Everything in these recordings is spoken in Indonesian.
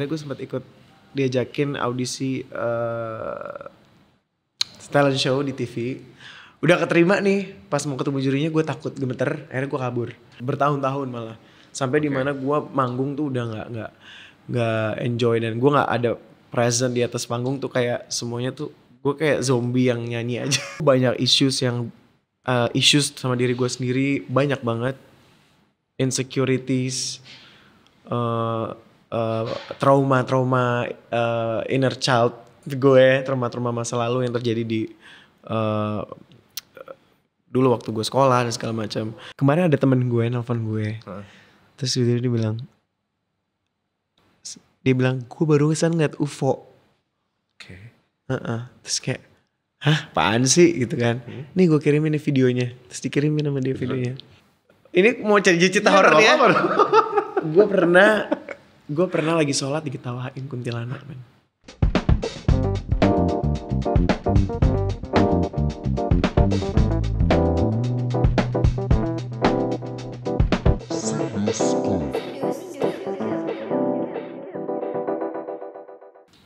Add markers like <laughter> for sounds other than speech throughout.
akhirnya gue sempat ikut diajakin audisi uh, talent show di TV udah keterima nih pas mau ketemu jurinya gue takut gemeter akhirnya gue kabur bertahun-tahun malah sampai okay. dimana gue manggung tuh udah nggak nggak nggak enjoy dan gue nggak ada present di atas panggung tuh kayak semuanya tuh gue kayak zombie yang nyanyi aja <laughs> banyak issues yang uh, issues sama diri gue sendiri banyak banget insecurities uh, Eh, trauma-trauma uh, uh, inner child gue, trauma-trauma masa lalu yang terjadi di uh, dulu waktu gue sekolah dan segala macam. Kemarin ada temen gue nelfon gue, Huh? terus dia, bilang, dia bilang gue baru kesan ngeliat UFO. Oke. Okay. Uh -uh. Terus kayak, hah, apaan sih gitu kan? Hmm. Nih gue kirimin nih videonya, terus dikirimin sama dia videonya. Ini mau cari cerita iya, ya, horor ya? gue pernah gue pernah lagi sholat diketawain kuntilanak men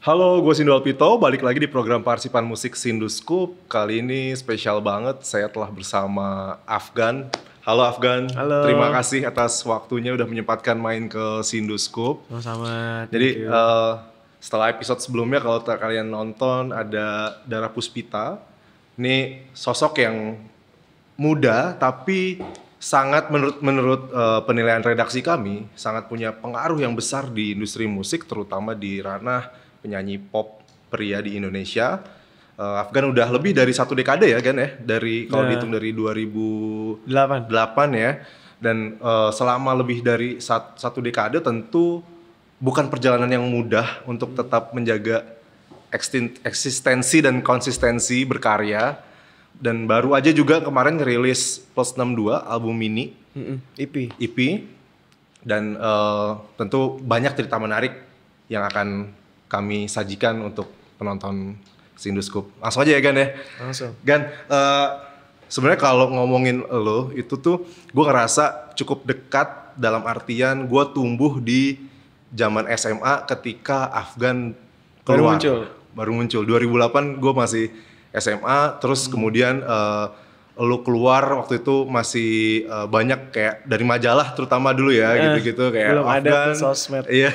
Halo, gue Sindu Alpito, balik lagi di program Parsipan Musik Sinduscoop. Kali ini spesial banget, saya telah bersama Afgan, Halo Afgan. Halo. Terima kasih atas waktunya udah menyempatkan main ke Sinduscope. Sama-sama. Jadi uh, setelah episode sebelumnya kalau kalian nonton ada Darah Puspita. Ini sosok yang muda tapi sangat menurut menurut uh, penilaian redaksi kami sangat punya pengaruh yang besar di industri musik terutama di ranah penyanyi pop pria di Indonesia uh, Afgan udah lebih dari satu dekade ya kan ya dari kalau yeah. dihitung dari 2008 8 ya dan uh, selama lebih dari sat, satu dekade tentu bukan perjalanan yang mudah untuk tetap menjaga eksistensi dan konsistensi berkarya dan baru aja juga kemarin rilis Plus 62 album mini mm EP EP dan uh, tentu banyak cerita menarik yang akan kami sajikan untuk penonton Sindoskop. Langsung aja ya Gan ya. Langsung. Gan, uh, sebenarnya kalau ngomongin lo itu tuh gue ngerasa cukup dekat dalam artian gue tumbuh di zaman SMA ketika Afgan keluar. Baru muncul. Baru muncul. 2008 gue masih SMA, terus hmm. kemudian uh, lo keluar waktu itu masih uh, banyak kayak dari majalah terutama dulu ya gitu-gitu eh, kayak belum Afgan. Ada sosmed. Iya.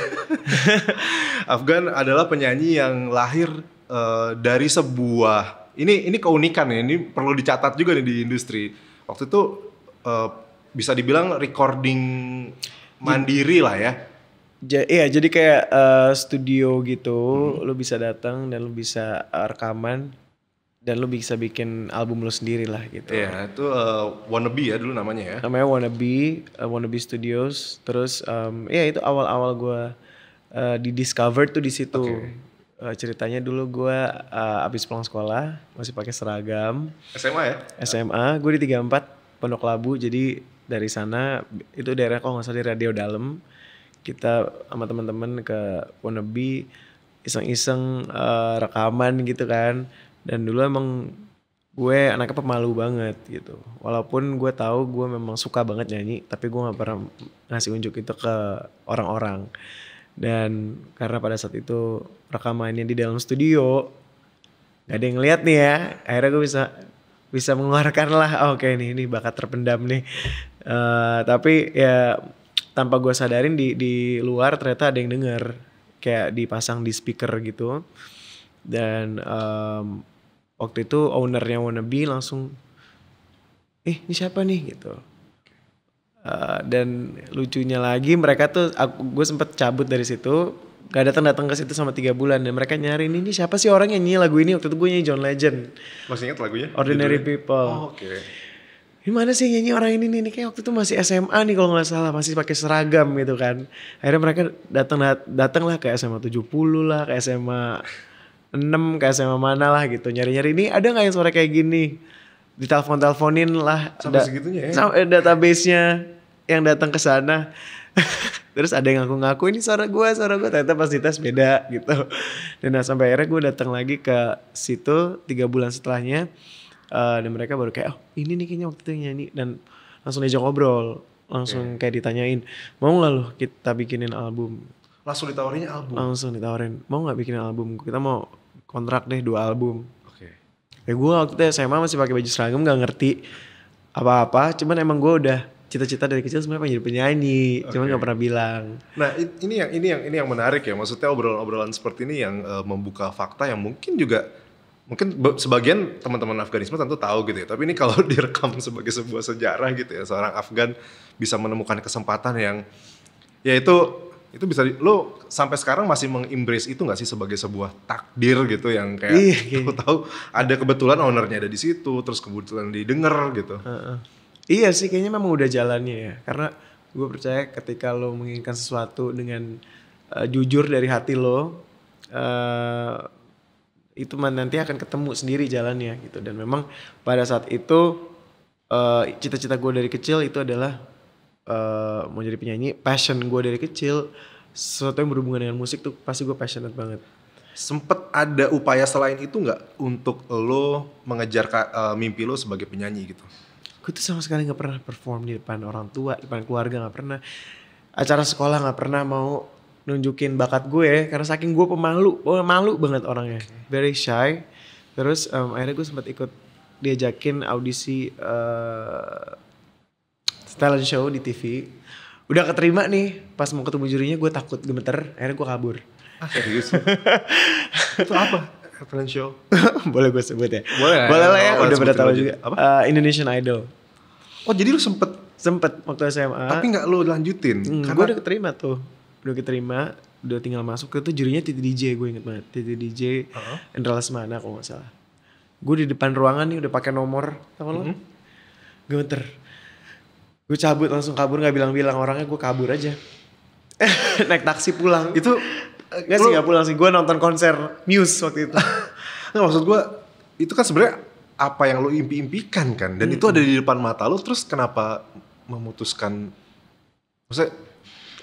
<laughs> Afgan adalah penyanyi yang lahir uh, dari sebuah ini ini keunikan ya, ini perlu dicatat juga nih di industri. Waktu itu uh, bisa dibilang recording mandiri lah ya. Ja, iya, jadi kayak uh, studio gitu, hmm. lu bisa datang dan lu bisa rekaman dan lu bisa bikin album lu sendiri lah gitu. Iya, itu uh, Wannabe ya dulu namanya ya. Namanya Wannabe, uh, Wannabe Studios. Terus um, ya itu awal-awal gua uh, di discover tuh di situ. Okay uh, ceritanya dulu gue uh, abis pulang sekolah masih pakai seragam SMA ya SMA gue di 34 Pondok Labu jadi dari sana itu daerah kok nggak salah di radio dalam kita sama teman-teman ke Wonobi iseng-iseng uh, rekaman gitu kan dan dulu emang gue anaknya pemalu banget gitu walaupun gue tahu gue memang suka banget nyanyi tapi gue nggak pernah ngasih unjuk itu ke orang-orang dan karena pada saat itu rekamannya di dalam studio, gak ada yang ngeliat nih ya. Akhirnya gue bisa bisa mengeluarkan lah, oh, oke okay, nih ini bakat terpendam nih. Uh, tapi ya tanpa gue sadarin di di luar ternyata ada yang denger kayak dipasang di speaker gitu. Dan um, waktu itu ownernya wannabe langsung, eh ini siapa nih gitu Eh, dan lucunya lagi mereka tuh aku gue sempet cabut dari situ gak datang datang ke situ sama tiga bulan dan mereka nyari ini siapa sih orang yang nyanyi lagu ini waktu itu gue nyanyi John Legend masih ingat lagunya Ordinary Jadi, People oh, oke okay. Gimana sih nyanyi orang ini nih? Ini kayak waktu itu masih SMA nih kalau nggak salah, masih pakai seragam gitu kan. Akhirnya mereka datang datang lah ke SMA 70 lah, ke SMA enam ke SMA mana lah gitu. Nyari-nyari ini ada nggak yang suara kayak gini? ditelepon-teleponin lah sampai da segitunya ya. Sampai database-nya yang datang ke sana. <laughs> Terus ada yang ngaku-ngaku ini suara gue, suara gue ternyata pas dites beda gitu. Dan nah, sampai akhirnya gue datang lagi ke situ tiga bulan setelahnya uh, dan mereka baru kayak oh ini nih kayaknya waktu itu nyanyi dan langsung aja ngobrol, langsung okay. kayak ditanyain mau nggak lo kita bikinin album? Langsung ditawarin album? Langsung ditawarin mau nggak bikinin album? Kita mau kontrak deh dua album Ya gue waktu itu SMA masih pakai baju seragam gak ngerti apa-apa cuman emang gue udah cita-cita dari kecil sebenarnya pengen jadi penyanyi okay. cuman gak pernah bilang nah ini yang ini yang ini yang menarik ya maksudnya obrolan-obrolan seperti ini yang uh, membuka fakta yang mungkin juga mungkin sebagian teman-teman Afganisme tentu tahu gitu ya tapi ini kalau <laughs> direkam sebagai sebuah sejarah gitu ya seorang Afgan bisa menemukan kesempatan yang yaitu itu bisa di, lo sampai sekarang masih mengimbrace itu nggak sih sebagai sebuah takdir gitu yang kayak iya, <laughs> iya. tahu ada kebetulan ownernya ada di situ terus kebetulan didengar gitu uh, uh. iya sih kayaknya memang udah jalannya ya karena gue percaya ketika lo menginginkan sesuatu dengan uh, jujur dari hati lo uh, itu nanti akan ketemu sendiri jalannya gitu dan memang pada saat itu eh, cita-cita uh, cita -cita gue dari kecil itu adalah Eh, mau jadi penyanyi passion gue dari kecil sesuatu yang berhubungan dengan musik tuh pasti gue passionate banget sempet ada upaya selain itu nggak untuk lo mengejar uh, mimpi lo sebagai penyanyi gitu gue tuh sama sekali nggak pernah perform di depan orang tua di depan keluarga nggak pernah acara sekolah nggak pernah mau nunjukin bakat gue karena saking gue pemalu gue malu banget orangnya okay. very shy terus um, akhirnya gue sempat ikut diajakin audisi uh, talent show di TV udah keterima nih pas mau ketemu jurinya gue takut gemeter akhirnya gue kabur ah serius <laughs> itu apa talent show <laughs> boleh gue sebut ya boleh ya. boleh lah ya udah pada tahu juga apa uh, Indonesian Idol oh jadi lu sempet sempet waktu SMA tapi gak lu lanjutin hmm, karena gue udah keterima tuh udah keterima udah tinggal masuk ke tuh jurinya Titi DJ gue inget banget Titi DJ uh -huh. Endra Lesmana kalau nggak salah gue di depan ruangan nih udah pakai nomor tau lo mm -hmm. gemeter gue cabut langsung kabur nggak bilang-bilang orangnya gue kabur aja eh, <laughs> naik taksi pulang itu eh, nggak sih nggak pulang sih gue nonton konser Muse waktu itu <laughs> nggak maksud gue itu kan sebenarnya apa yang lo impi-impikan kan dan hmm. itu ada di depan mata lo terus kenapa memutuskan maksudnya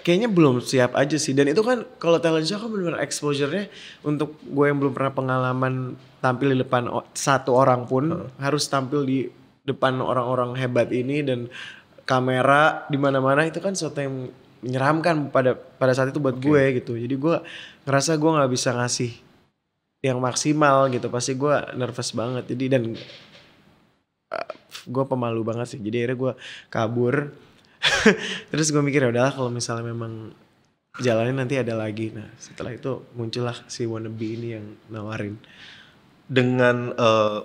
kayaknya belum siap aja sih dan itu kan kalau talent show kan benar-benar exposure-nya untuk gue yang belum pernah pengalaman tampil di depan satu orang pun hmm. harus tampil di depan orang-orang hebat ini dan kamera di mana-mana itu kan sesuatu yang menyeramkan pada pada saat itu buat okay. gue gitu. Jadi gue ngerasa gue nggak bisa ngasih yang maksimal gitu. Pasti gue nervous banget. Jadi dan uh, gue pemalu banget sih. Jadi akhirnya gue kabur. <laughs> Terus gue mikir ya udahlah kalau misalnya memang jalannya nanti ada lagi. Nah setelah itu muncullah si wannabe ini yang nawarin. Dengan uh,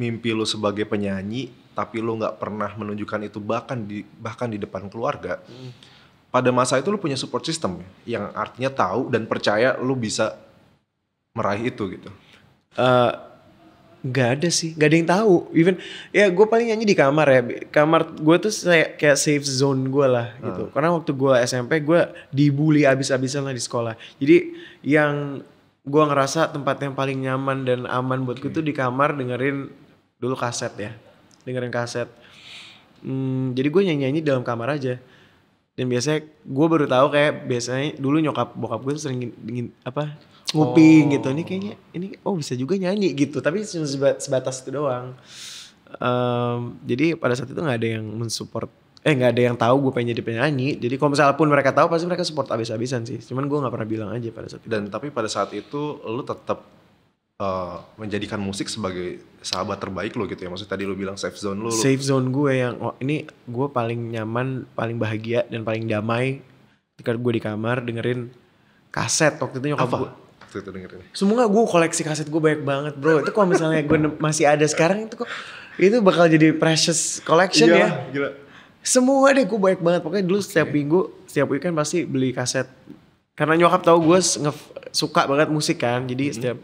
mimpi lo sebagai penyanyi tapi lo nggak pernah menunjukkan itu bahkan di bahkan di depan keluarga hmm. pada masa itu lo punya support system yang artinya tahu dan percaya lo bisa meraih itu gitu uh, eh, Gak ada sih gak ada yang tahu even ya gue paling nyanyi di kamar ya kamar gue tuh kayak kayak safe zone gue lah ah. gitu karena waktu gue SMP gue dibully abis-abisan lah di sekolah jadi yang gue ngerasa tempat yang paling nyaman dan aman buat gue hmm. tuh di kamar dengerin dulu kaset ya dengerin kaset hmm, jadi gue nyanyi nyanyi dalam kamar aja dan biasanya gue baru tahu kayak biasanya dulu nyokap bokap gue sering dingin apa nguping oh. gitu ini kayaknya ini oh bisa juga nyanyi gitu tapi cuma sebatas itu doang um, jadi pada saat itu nggak ada yang mensupport eh nggak ada yang tahu gue pengen jadi penyanyi jadi kalau misalnya pun mereka tahu pasti mereka support abis-abisan sih cuman gue nggak pernah bilang aja pada saat itu. dan tapi pada saat itu lu tetap Eh, menjadikan musik sebagai sahabat terbaik lo gitu ya maksud tadi lo bilang safe zone lo safe zone gue yang oh, ini gue paling nyaman paling bahagia dan paling damai ketika gue di kamar dengerin kaset waktu itu nyokap Apa? gue semua gue koleksi kaset gue banyak banget bro itu kalau misalnya gue masih ada sekarang itu kok itu bakal jadi precious collection Iyalah, ya gila semua deh gue banyak banget pokoknya dulu okay. setiap minggu setiap weekend pasti beli kaset karena nyokap tahu gue suka banget musik kan jadi mm -hmm. setiap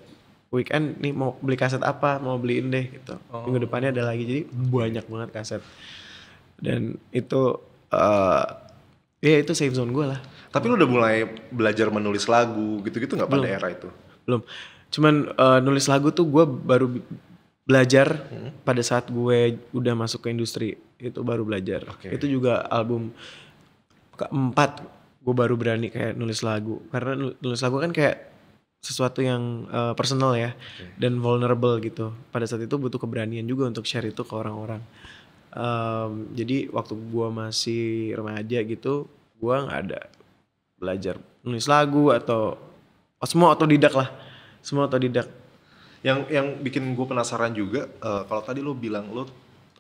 weekend nih mau beli kaset apa mau beliin deh gitu oh. minggu depannya ada lagi jadi banyak banget kaset dan itu uh, ya itu safe zone gue lah tapi lu udah mulai belajar menulis lagu gitu-gitu nggak -gitu pada era itu belum cuman uh, nulis lagu tuh gue baru belajar hmm. pada saat gue udah masuk ke industri itu baru belajar okay. itu juga album keempat gue baru berani kayak nulis lagu karena nulis lagu kan kayak sesuatu yang uh, personal ya okay. dan vulnerable gitu. Pada saat itu butuh keberanian juga untuk share itu ke orang-orang. Um, jadi waktu gua masih remaja gitu, gua nggak ada belajar nulis lagu atau oh, semua otodidak lah. Semua otodidak. Yang yang bikin gue penasaran juga uh, kalau tadi lo bilang lo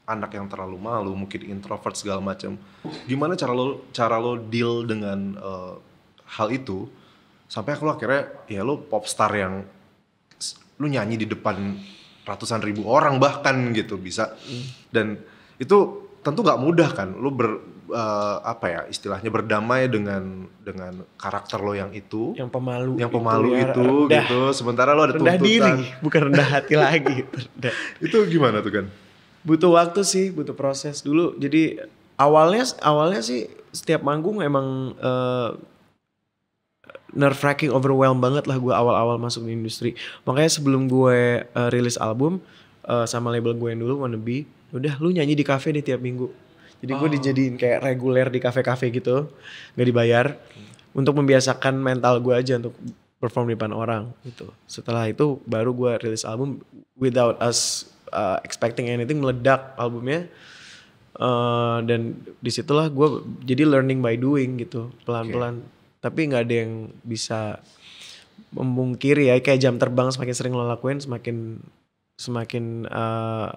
anak yang terlalu malu, mungkin introvert segala macam. Gimana cara lo cara lo deal dengan uh, hal itu? sampai aku akhirnya ya lu popstar yang lu nyanyi di depan ratusan ribu orang bahkan gitu bisa hmm. dan itu tentu nggak mudah kan lu ber uh, apa ya istilahnya berdamai dengan dengan karakter lo yang itu yang pemalu yang pemalu itu, ya. itu rendah, gitu sementara lo ada rendah tuntutan diri, bukan rendah hati lagi <laughs> rendah. itu gimana tuh kan butuh waktu sih butuh proses dulu jadi awalnya awalnya sih setiap manggung emang uh, nerve wracking overwhelm banget lah gue awal-awal masuk di industri makanya sebelum gue uh, rilis album uh, sama label gue yang dulu wannabe ya udah lu nyanyi di kafe deh tiap minggu jadi oh. gue dijadiin kayak reguler di kafe-kafe gitu nggak dibayar okay. untuk membiasakan mental gue aja untuk perform di depan orang gitu setelah itu baru gue rilis album without us uh, expecting anything meledak albumnya uh, dan disitulah gue jadi learning by doing gitu pelan-pelan okay tapi nggak ada yang bisa memungkiri ya kayak jam terbang semakin sering lo lakuin semakin semakin uh,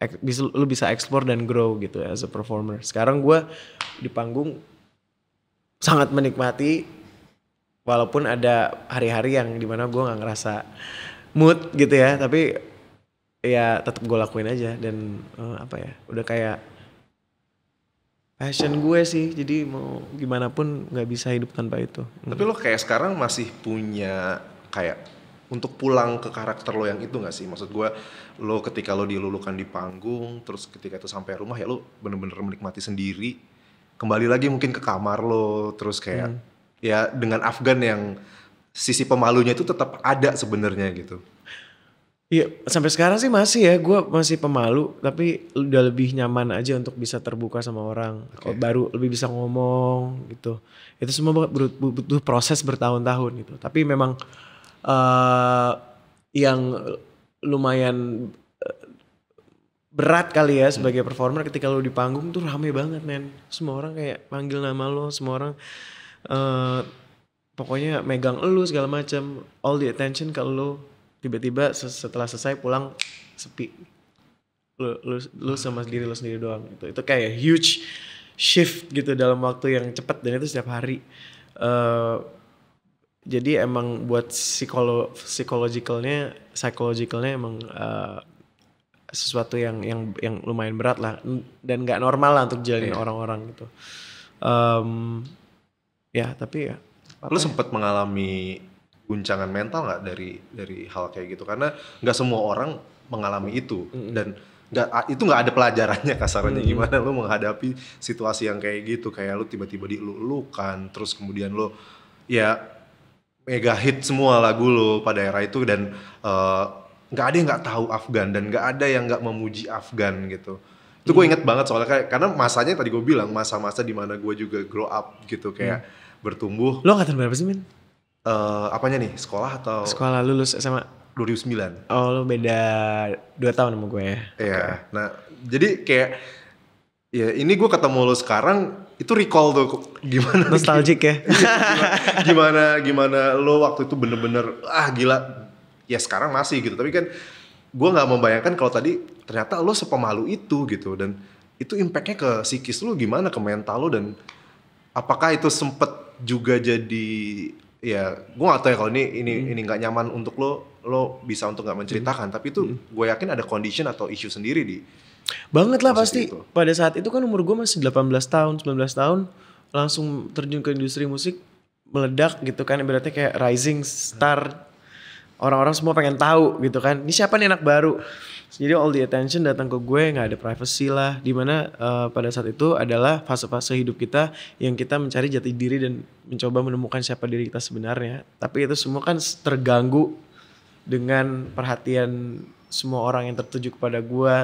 ek, bisa lo bisa explore dan grow gitu ya as a performer sekarang gue di panggung sangat menikmati walaupun ada hari-hari yang dimana gue nggak ngerasa mood gitu ya tapi ya tetap gue lakuin aja dan uh, apa ya udah kayak passion gue sih jadi mau gimana pun nggak bisa hidup tanpa itu tapi lo kayak sekarang masih punya kayak untuk pulang ke karakter lo yang itu nggak sih maksud gue lo ketika lo dilulukan di panggung terus ketika itu sampai rumah ya lo bener-bener menikmati sendiri kembali lagi mungkin ke kamar lo terus kayak hmm. ya dengan Afgan yang sisi pemalunya itu tetap ada sebenarnya gitu Iya, sampai sekarang sih masih ya, gue masih pemalu, tapi udah lebih nyaman aja untuk bisa terbuka sama orang, okay. baru lebih bisa ngomong gitu. Itu semua butuh proses bertahun-tahun gitu. Tapi memang uh, yang lumayan eh, berat kali ya sebagai performer ketika lo di panggung tuh rame banget men. Semua orang kayak panggil nama lo, semua orang uh, pokoknya megang lu segala macam, all the attention ke lo tiba-tiba setelah selesai pulang sepi lu lu, lu sama diri lu sendiri doang itu itu kayak huge shift gitu dalam waktu yang cepat dan itu setiap hari uh, jadi emang buat psikolo psikologicalnya psychologicalnya emang uh, sesuatu yang yang yang lumayan berat lah dan nggak normal lah untuk jalanin yeah. orang-orang gitu um, ya tapi ya lu sempat ya? mengalami guncangan mental nggak dari dari hal kayak gitu karena nggak semua orang mengalami itu mm-hmm. dan nggak itu nggak ada pelajarannya kasarannya hmm gimana lo menghadapi situasi yang kayak gitu kayak lu tiba-tiba dilulukan terus kemudian lu ya mega hit semua lagu lo pada era itu dan eh, nggak uh, ada yang nggak tahu Afgan dan nggak ada yang nggak memuji Afgan gitu itu gue inget banget soalnya kayak karena masanya tadi gue bilang masa-masa dimana gue juga grow up gitu kayak hmm. bertumbuh lo angkatan berapa sih min uh, apanya nih sekolah atau sekolah lulus SMA 2009 oh lu beda dua tahun sama gue ya iya okay. nah jadi kayak ya ini gue ketemu lo sekarang itu recall tuh gimana nostalgic ya iya, gimana gimana lo waktu itu bener-bener ah gila ya sekarang masih gitu tapi kan gue nggak membayangkan kalau tadi ternyata lo sepemalu itu gitu dan itu impactnya ke psikis lo gimana ke mental lo dan apakah itu sempet juga jadi ya gue gak tahu ya kalau ini ini hmm. ini nggak nyaman untuk lo lo bisa untuk nggak menceritakan hmm. tapi itu hmm. gue yakin ada condition atau isu sendiri di banget lah pasti itu. pada saat itu kan umur gue masih 18 tahun 19 tahun langsung terjun ke industri musik meledak gitu kan Berarti kayak rising star orang-orang semua pengen tahu gitu kan ini siapa nih anak baru jadi all the attention datang ke gue, nggak ada privacy lah. Dimana uh, pada saat itu adalah fase-fase hidup kita yang kita mencari jati diri dan mencoba menemukan siapa diri kita sebenarnya. Tapi itu semua kan terganggu dengan perhatian semua orang yang tertuju kepada gue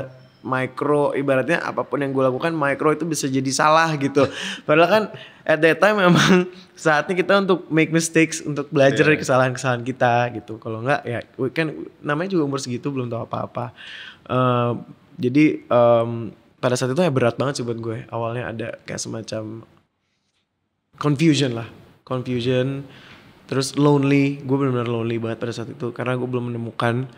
micro ibaratnya apapun yang gue lakukan micro itu bisa jadi salah gitu padahal kan at that time memang <laughs> saatnya kita untuk make mistakes untuk belajar dari iya. kesalahan-kesalahan kita gitu kalau enggak ya kan namanya juga umur segitu belum tahu apa-apa uh, jadi um, pada saat itu ya berat banget sih buat gue awalnya ada kayak semacam confusion lah confusion terus lonely gue benar-benar lonely banget pada saat itu karena gue belum menemukan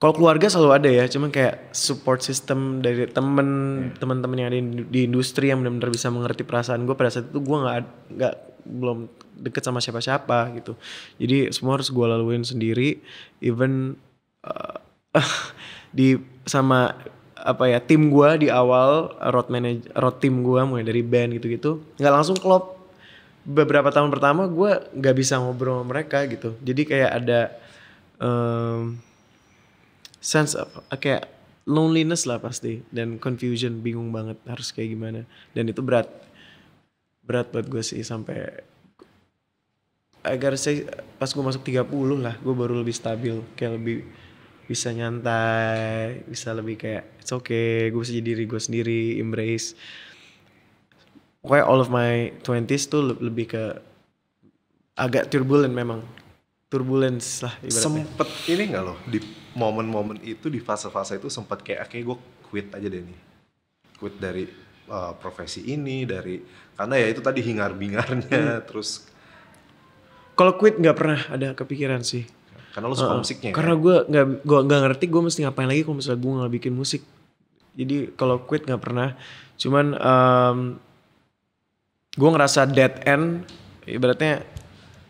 kalau keluarga selalu ada ya cuman kayak support system dari temen yeah. teman-teman yang ada di industri yang benar-benar bisa mengerti perasaan gue pada saat itu gue nggak nggak belum deket sama siapa-siapa gitu jadi semua harus gue laluin sendiri even uh, <laughs> di sama apa ya tim gue di awal road manage road tim gue mulai dari band gitu-gitu nggak langsung klop beberapa tahun pertama gue nggak bisa ngobrol sama mereka gitu jadi kayak ada um, sense apa kayak loneliness lah pasti dan confusion bingung banget harus kayak gimana dan itu berat berat buat gue sih sampai agar saya pas gue masuk 30 lah gue baru lebih stabil kayak lebih bisa nyantai bisa lebih kayak it's okay gue bisa jadi diri gue sendiri embrace pokoknya all of my twenties tuh lebih ke agak turbulent memang turbulence lah ibaratnya. Sempet ini gak loh di momen-momen itu di fase-fase itu sempat kayak kayak gue quit aja deh nih. Quit dari uh, profesi ini dari karena ya itu tadi hingar-bingarnya hmm. terus kalau quit nggak pernah ada kepikiran sih. Karena lo suka uh, musiknya. Ya? Karena gue nggak gue nggak ngerti gue mesti ngapain lagi kalau misalnya gue nggak bikin musik. Jadi kalau quit nggak pernah. Cuman um, gue ngerasa dead end ibaratnya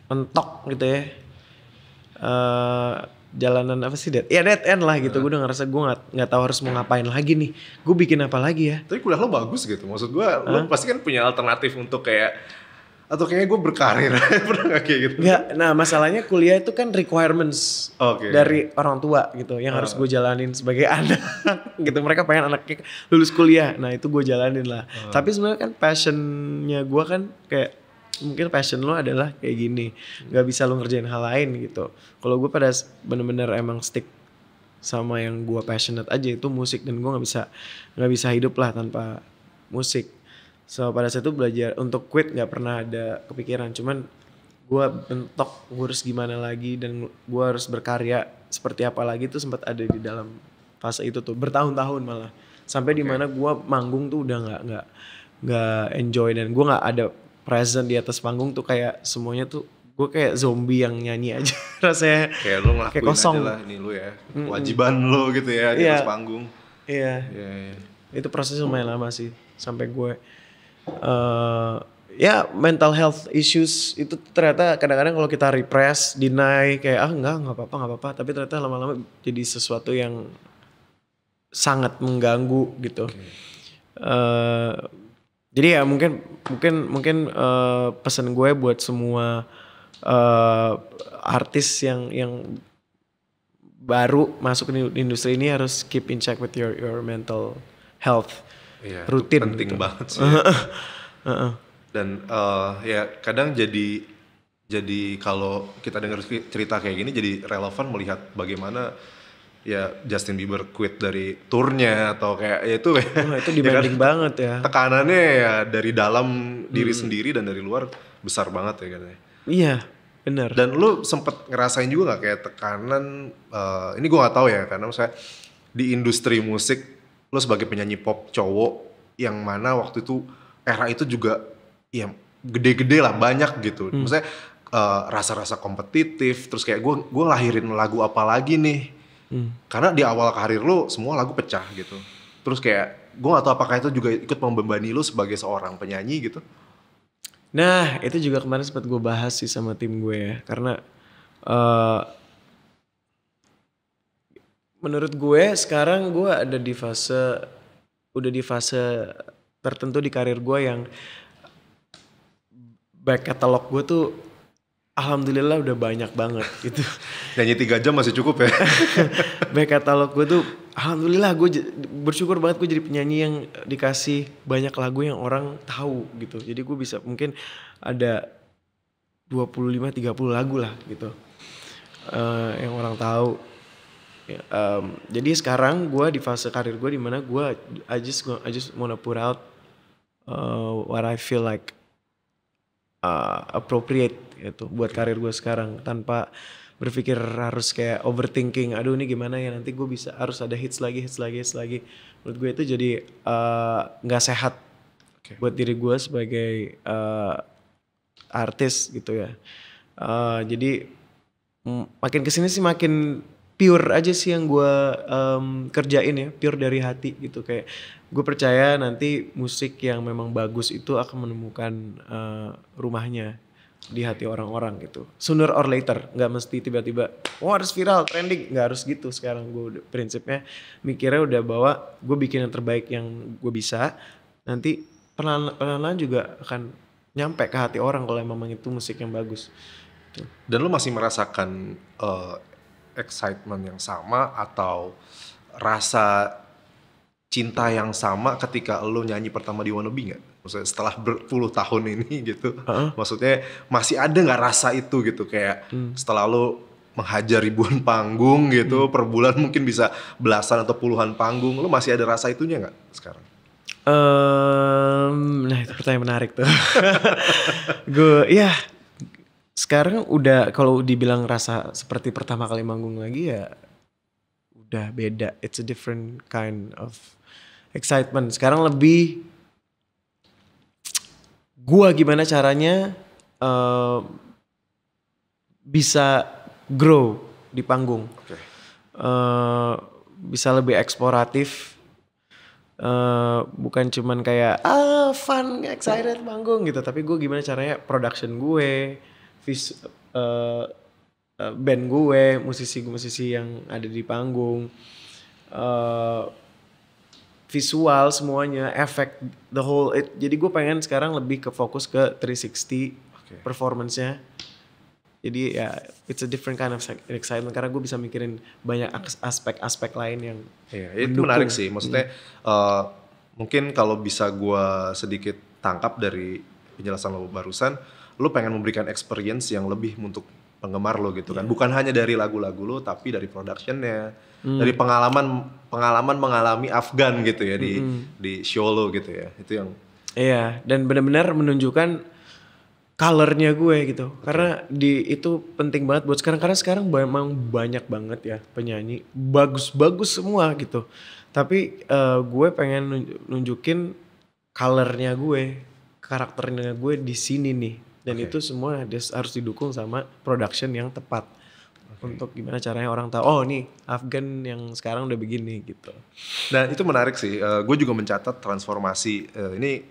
mentok gitu ya uh, jalanan apa sih dead ya dead end lah gitu uh. gue udah ngerasa gue nggak nggak tahu harus mau ngapain lagi nih gue bikin apa lagi ya tapi kuliah lo bagus gitu maksud gue uh. lo pasti kan punya alternatif untuk kayak atau kayaknya gue berkarir <laughs> pernah gak kayak gitu nggak nah masalahnya kuliah itu kan requirements okay. dari orang tua gitu yang uh. harus ah. gue jalanin sebagai <laughs> anak gitu mereka pengen anaknya lulus kuliah nah itu gue jalanin lah uh. tapi sebenarnya kan passionnya gue kan kayak mungkin passion lo adalah kayak gini nggak bisa lo ngerjain hal lain gitu kalau gue pada bener-bener emang stick sama yang gue passionate aja itu musik dan gue nggak bisa nggak bisa hidup lah tanpa musik so pada saat itu belajar untuk quit nggak pernah ada kepikiran cuman gue bentok gue harus gimana lagi dan gue harus berkarya seperti apa lagi tuh sempat ada di dalam fase itu tuh bertahun-tahun malah sampai okay. di gue manggung tuh udah nggak nggak nggak enjoy dan gue nggak ada present di atas panggung tuh kayak semuanya tuh gue kayak zombie yang nyanyi aja <laughs> rasanya kayak lo ngelakuin kayak kosong. aja lah ini lo ya kewajiban mm -hmm. lo gitu ya di yeah. atas panggung iya yeah. yeah, itu prosesnya lumayan lama sih sampai gue uh, ya mental health issues itu ternyata kadang-kadang kalau kita repress deny kayak ah enggak nggak apa-apa nggak apa-apa tapi ternyata lama-lama jadi sesuatu yang sangat mengganggu gitu okay. uh, eh, jadi ya mungkin mungkin mungkin uh, pesan gue buat semua uh, artis yang yang baru masuk di industri ini harus keep in check with your your mental health ya, rutin penting gitu. banget sih ya. <laughs> dan uh, ya kadang jadi jadi kalau kita dengar cerita kayak gini jadi relevan melihat bagaimana ya Justin Bieber quit dari turnya atau kayak ya itu oh, itu dibanding <laughs> ya kan, banget ya tekanannya ya dari dalam hmm. diri sendiri dan dari luar besar banget ya kan iya benar dan lu sempet ngerasain juga gak kayak tekanan uh, ini gua nggak tahu ya karena saya di industri musik lu sebagai penyanyi pop cowok yang mana waktu itu era itu juga ya gede-gede lah banyak gitu hmm. maksudnya eh, rasa-rasa uh, rasa kompetitif terus kayak gue gue lahirin lagu apa lagi nih hmm. karena di awal karir lu semua lagu pecah gitu terus kayak gue gak tau apakah itu juga ikut membebani lu sebagai seorang penyanyi gitu nah itu juga kemarin sempat gue bahas sih sama tim gue ya karena uh, menurut gue sekarang gue ada di fase udah di fase tertentu di karir gue yang back catalog gue tuh alhamdulillah udah banyak banget <laughs> itu nyanyi tiga jam masih cukup ya <laughs> back katalog gue tuh alhamdulillah gue bersyukur banget gue jadi penyanyi yang dikasih banyak lagu yang orang tahu gitu jadi gue bisa mungkin ada 25-30 lagu lah gitu uh, yang orang tahu um, jadi sekarang gue di fase karir gue dimana gue I just I just wanna put out uh, what I feel like uh, appropriate gitu buat karir gue sekarang tanpa berpikir harus kayak overthinking aduh ini gimana ya nanti gue bisa harus ada hits lagi hits lagi hits lagi menurut gue itu jadi eh, nggak uh, sehat okay. buat diri gue sebagai uh, artis gitu ya uh, jadi makin kesini sih makin pure aja sih yang gue um, kerjain ya pure dari hati gitu kayak gue percaya nanti musik yang memang bagus itu akan menemukan uh, rumahnya di hati orang-orang gitu. Sooner or later, nggak mesti tiba-tiba, wah oh, harus viral, trending, nggak harus gitu. Sekarang gue udah, prinsipnya mikirnya udah bawa gue bikin yang terbaik yang gue bisa. Nanti perlahan-lahan juga akan nyampe ke hati orang kalau emang itu musik yang bagus. Gitu. Dan lu masih merasakan uh, excitement yang sama atau rasa cinta yang sama ketika lu nyanyi pertama di Wannabe gak? maksudnya setelah berpuluh tahun ini <laughs> gitu uh-huh. maksudnya masih ada nggak rasa itu gitu kayak hmm. setelah lo menghajar ribuan <laughs> panggung gitu hmm. per bulan mungkin bisa belasan atau puluhan panggung lo masih ada rasa itunya nggak sekarang um, nah itu pertanyaan menarik tuh <laughs> gue ya sekarang udah kalau dibilang rasa seperti pertama kali manggung lagi ya udah beda it's a different kind of excitement sekarang lebih gua gimana caranya uh, bisa grow di panggung. Okay. Uh, eh, bisa lebih eksploratif. Uh, bukan cuman kayak ah fun excited panggung gitu tapi gue gimana caranya production gue vis, uh, band gue musisi musisi yang ada di panggung uh, visual semuanya, efek the whole it. Jadi gue pengen sekarang lebih ke fokus ke 360 okay. performance-nya. Jadi ya it's a different kind of excitement karena gue bisa mikirin banyak aspek-aspek lain yang yeah, itu menarik sih. Maksudnya hmm. uh, mungkin kalau bisa gue sedikit tangkap dari penjelasan lo barusan, lo pengen memberikan experience yang lebih untuk penggemar lo gitu kan. Yeah. Bukan hanya dari lagu-lagu lo tapi dari productionnya, mm. dari pengalaman pengalaman mengalami Afgan gitu ya di mm di show lo gitu ya. Itu yang Iya, yeah. dan benar-benar menunjukkan colornya gue gitu. Okay. Karena di itu penting banget buat sekarang karena sekarang memang banyak banget ya penyanyi bagus-bagus semua gitu. Tapi uh, gue pengen nunjukin colornya gue, karakternya gue di sini nih dan okay. itu semua harus didukung sama production yang tepat okay. untuk gimana caranya orang tahu oh nih Afgan yang sekarang udah begini gitu nah itu menarik sih uh, eh, gue juga mencatat transformasi uh, ini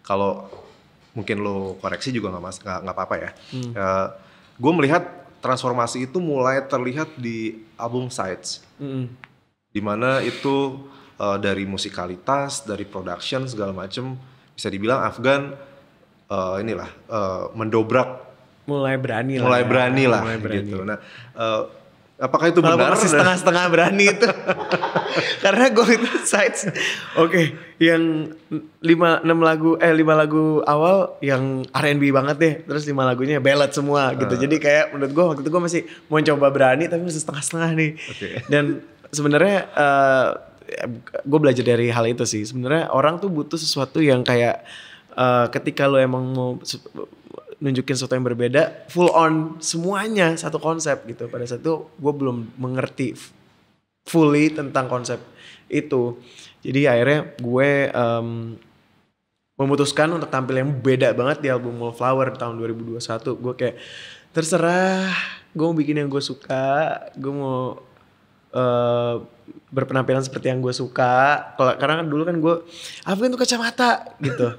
kalau mungkin lo koreksi juga nggak mas nggak apa-apa ya hmm. uh, eh, gue melihat transformasi itu mulai terlihat di album sides hmm. dimana itu uh, dari musikalitas dari production segala macem bisa dibilang Afgan uh, inilah uh, mendobrak mulai berani lah mulai ya. berani lah mulai berani. gitu nah uh, apakah itu Malah benar masih setengah-setengah berani itu <laughs> karena gue itu sides oke okay, yang lima enam lagu eh lima lagu awal yang R&B banget deh terus lima lagunya ballad semua gitu jadi kayak menurut gue waktu itu gue masih mau coba berani tapi masih setengah-setengah nih okay. dan sebenarnya uh, gue belajar dari hal itu sih sebenarnya orang tuh butuh sesuatu yang kayak Eh, ketika lo emang mau nunjukin sesuatu yang berbeda full on semuanya satu konsep gitu pada saat itu gue belum mengerti fully tentang konsep itu jadi akhirnya gue um, memutuskan untuk tampil yang beda banget di album Flower tahun 2021 gue kayak terserah gue mau bikin yang gue suka gue mau uh, berpenampilan seperti yang gue suka. Kalau karena kan dulu kan gue kan tuh kacamata gitu.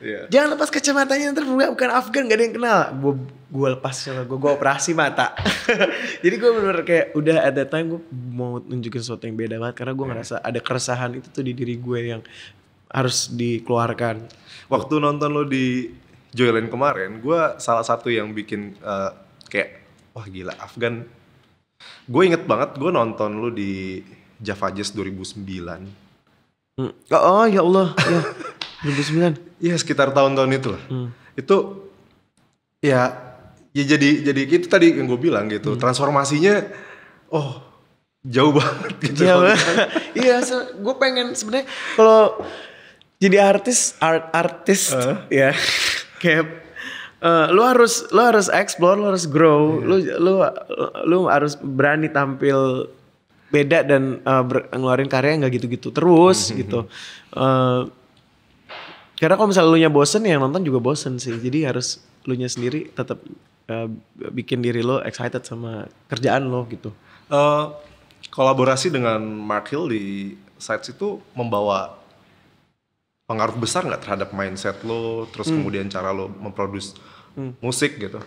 Yeah. Jangan lepas kacamatanya nanti bunga bukan Afgan gak ada yang kenal. Gue gue lepas sama gue gue operasi mata. <laughs> Jadi gue bener kayak udah ada time gue mau nunjukin sesuatu yang beda banget karena gue yeah. ngerasa ada keresahan itu tuh di diri gue yang harus dikeluarkan. Waktu oh. nonton lo di Joyland kemarin, gue salah satu yang bikin uh, kayak wah gila Afgan. Gue inget banget gue nonton lo di Java Jazz 2009. Hmm. Oh, oh ya Allah, ya 2009. <laughs> Iya sekitar tahun-tahun itu lah. Hmm. Itu ya ya jadi jadi itu tadi yang gue bilang gitu hmm. transformasinya oh jauh <laughs> banget gitu. <laughs> Iya, iya gue pengen sebenarnya kalau jadi artis art artis uh. ya <laughs> kayak Uh, lu harus lu harus explore, lu harus grow, yeah. lu lu lu harus berani tampil beda dan uh, ngeluarin karya nggak gitu-gitu terus mm -hmm. gitu. Uh, karena kalau misalnya lu nya bosen ya nonton juga bosen sih. Jadi harus lu nya sendiri tetap uh, eh, bikin diri lo excited sama kerjaan lo gitu. Uh, kolaborasi dengan Mark Hill di Sites itu membawa pengaruh besar nggak terhadap mindset lo, terus hmm. kemudian cara lo memproduksi hmm. musik gitu?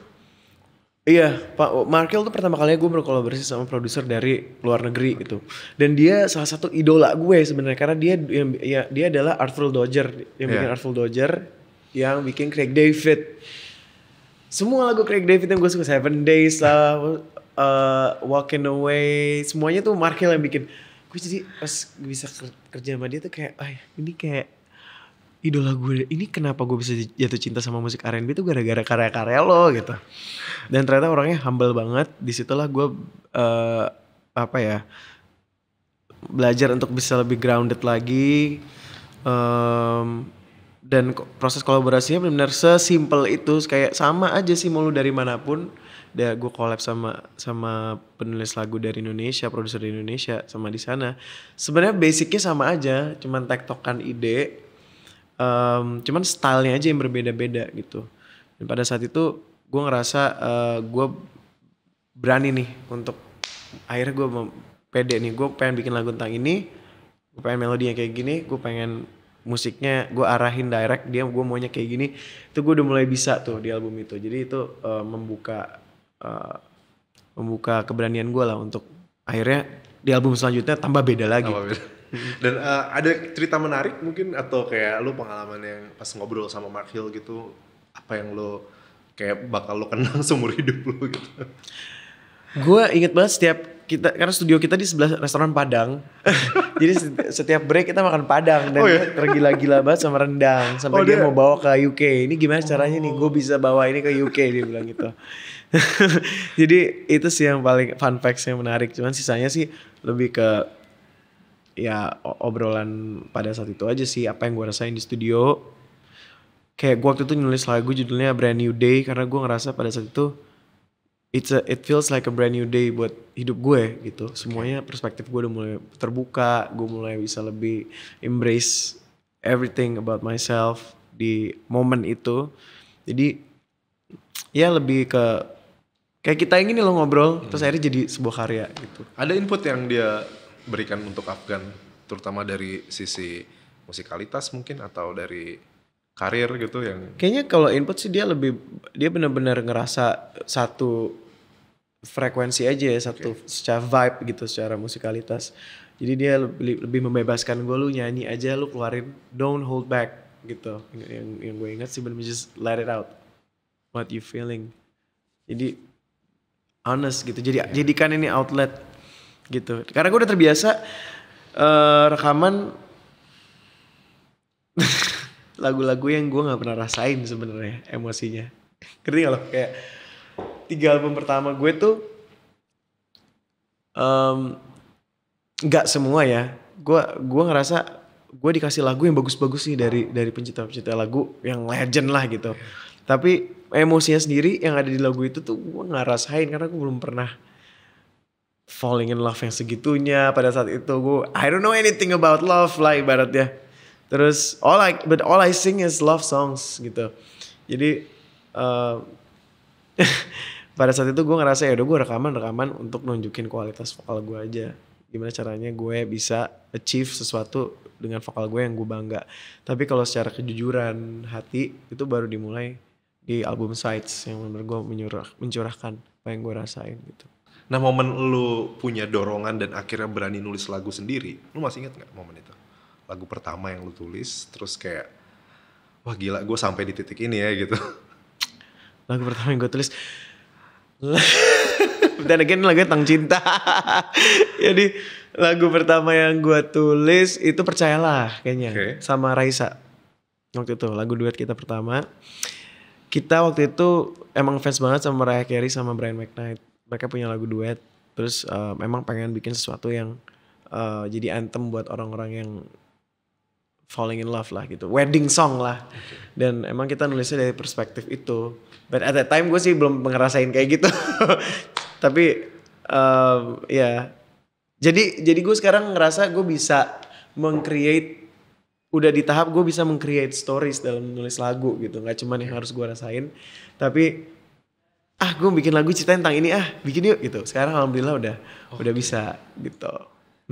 Iya, Pak Markel tuh pertama kalinya gue berkolaborasi sama produser dari luar negeri gitu. Dan dia salah satu idola gue sebenarnya karena dia yang ya, dia adalah Artful Dodger yang yeah. bikin Artful Dodger, yang bikin Craig David. Semua lagu Craig David yang gue suka Seven Days lah, uh, Walking Away, semuanya tuh Markel yang bikin. Gue jadi pas bisa kerja sama dia tuh kayak, ay, ah, ini kayak idola gue. Ini kenapa gue bisa jatuh cinta sama musik R&B tuh gara-gara karya-karya lo gitu dan ternyata orangnya humble banget disitulah gue uh, apa ya belajar untuk bisa lebih grounded lagi um, dan proses kolaborasinya benar-benar sesimpel itu kayak sama aja sih mau lu dari manapun dia gue collab sama sama penulis lagu dari Indonesia produser dari Indonesia sama di sana sebenarnya basicnya sama aja cuman tektokan ide um, cuman stylenya aja yang berbeda-beda gitu dan pada saat itu gue ngerasa uh, eh, gue berani nih untuk akhirnya gue pede nih gue pengen bikin lagu tentang ini gue pengen melodinya kayak gini gue pengen musiknya gue arahin direct dia gue maunya kayak gini itu gue udah mulai bisa tuh di album itu jadi itu uh, membuka uh, membuka keberanian gue lah untuk akhirnya di album selanjutnya tambah beda lagi tambah beda. <laughs> dan uh, ada cerita menarik mungkin atau kayak lu pengalaman yang pas ngobrol sama Mark Hill gitu apa yang lo kayak bakal lo kenang <laughs> seumur hidup lo gitu. Gue inget banget setiap kita karena studio kita di sebelah restoran Padang. <laughs> jadi setiap break kita makan Padang dan oh, iya? tergila-gila banget sama rendang sampai oh, dia, dia mau bawa ke UK. Ini gimana caranya nih gue oh. bisa bawa ini ke UK dia bilang gitu. <laughs> jadi itu sih yang paling fun facts yang menarik. Cuman sisanya sih lebih ke ya obrolan pada saat itu aja sih apa yang gue rasain di studio kayak gue waktu itu nulis lagu judulnya Brand New Day karena gue ngerasa pada saat itu it's a, it feels like a brand new day buat hidup gue gitu semuanya okay. perspektif gue udah mulai terbuka gue mulai bisa lebih embrace everything about myself di momen itu jadi ya lebih ke kayak kita yang ini lo ngobrol hmm. terus akhirnya jadi sebuah karya gitu ada input yang dia berikan untuk Afgan terutama dari sisi musikalitas mungkin atau dari karir gitu yang kayaknya kalau input sih dia lebih dia benar-benar ngerasa satu frekuensi aja ya satu okay. secara vibe gitu secara musikalitas jadi dia lebih, lebih membebaskan gue lu nyanyi aja lu keluarin don't hold back gitu yang yang gue ingat sih benar just let it out what you feeling jadi honest gitu jadi yeah. jadikan ini outlet gitu karena gue udah terbiasa uh, rekaman <laughs> lagu-lagu yang gue nggak pernah rasain sebenarnya emosinya ngerti gak lo kayak tiga album pertama gue tuh nggak um, semua ya gue gue ngerasa gue dikasih lagu yang bagus-bagus sih dari dari pencipta-pencipta lagu yang legend lah gitu iya. tapi emosinya sendiri yang ada di lagu itu tuh gue nggak rasain karena gue belum pernah falling in love yang segitunya pada saat itu gue I don't know anything about love lah ibaratnya terus all I but all I sing is love songs gitu jadi uh, <laughs> pada saat itu gue ngerasa ya udah gue rekaman rekaman untuk nunjukin kualitas vokal gue aja gimana caranya gue bisa achieve sesuatu dengan vokal gue yang gue bangga tapi kalau secara kejujuran hati itu baru dimulai di album Sides yang menurut gue menyurah, mencurahkan apa yang gue rasain gitu nah momen lu punya dorongan dan akhirnya berani nulis lagu sendiri lu masih inget nggak momen itu lagu pertama yang lu tulis terus kayak wah gila gue sampai di titik ini ya gitu <laughs> lagu pertama yang gue tulis <laughs> dan again lagu tentang cinta <laughs> jadi lagu pertama yang gue tulis itu percayalah kayaknya okay. sama Raisa waktu itu lagu duet kita pertama kita waktu itu emang fans banget sama Mariah Carey sama Brian McKnight mereka punya lagu duet terus uh, eh, memang pengen bikin sesuatu yang uh, jadi anthem buat orang-orang yang falling in love lah gitu wedding song lah dan emang kita nulisnya dari perspektif itu but at that time gue sih belum ngerasain kayak gitu <laughs> tapi um, ya yeah. jadi jadi gue sekarang ngerasa gue bisa mengcreate udah di tahap gue bisa mengcreate stories dalam nulis lagu gitu nggak cuman yang harus gue rasain tapi ah gue bikin lagu cerita tentang ini ah bikin yuk gitu sekarang alhamdulillah udah okay. Oh, udah iya. bisa gitu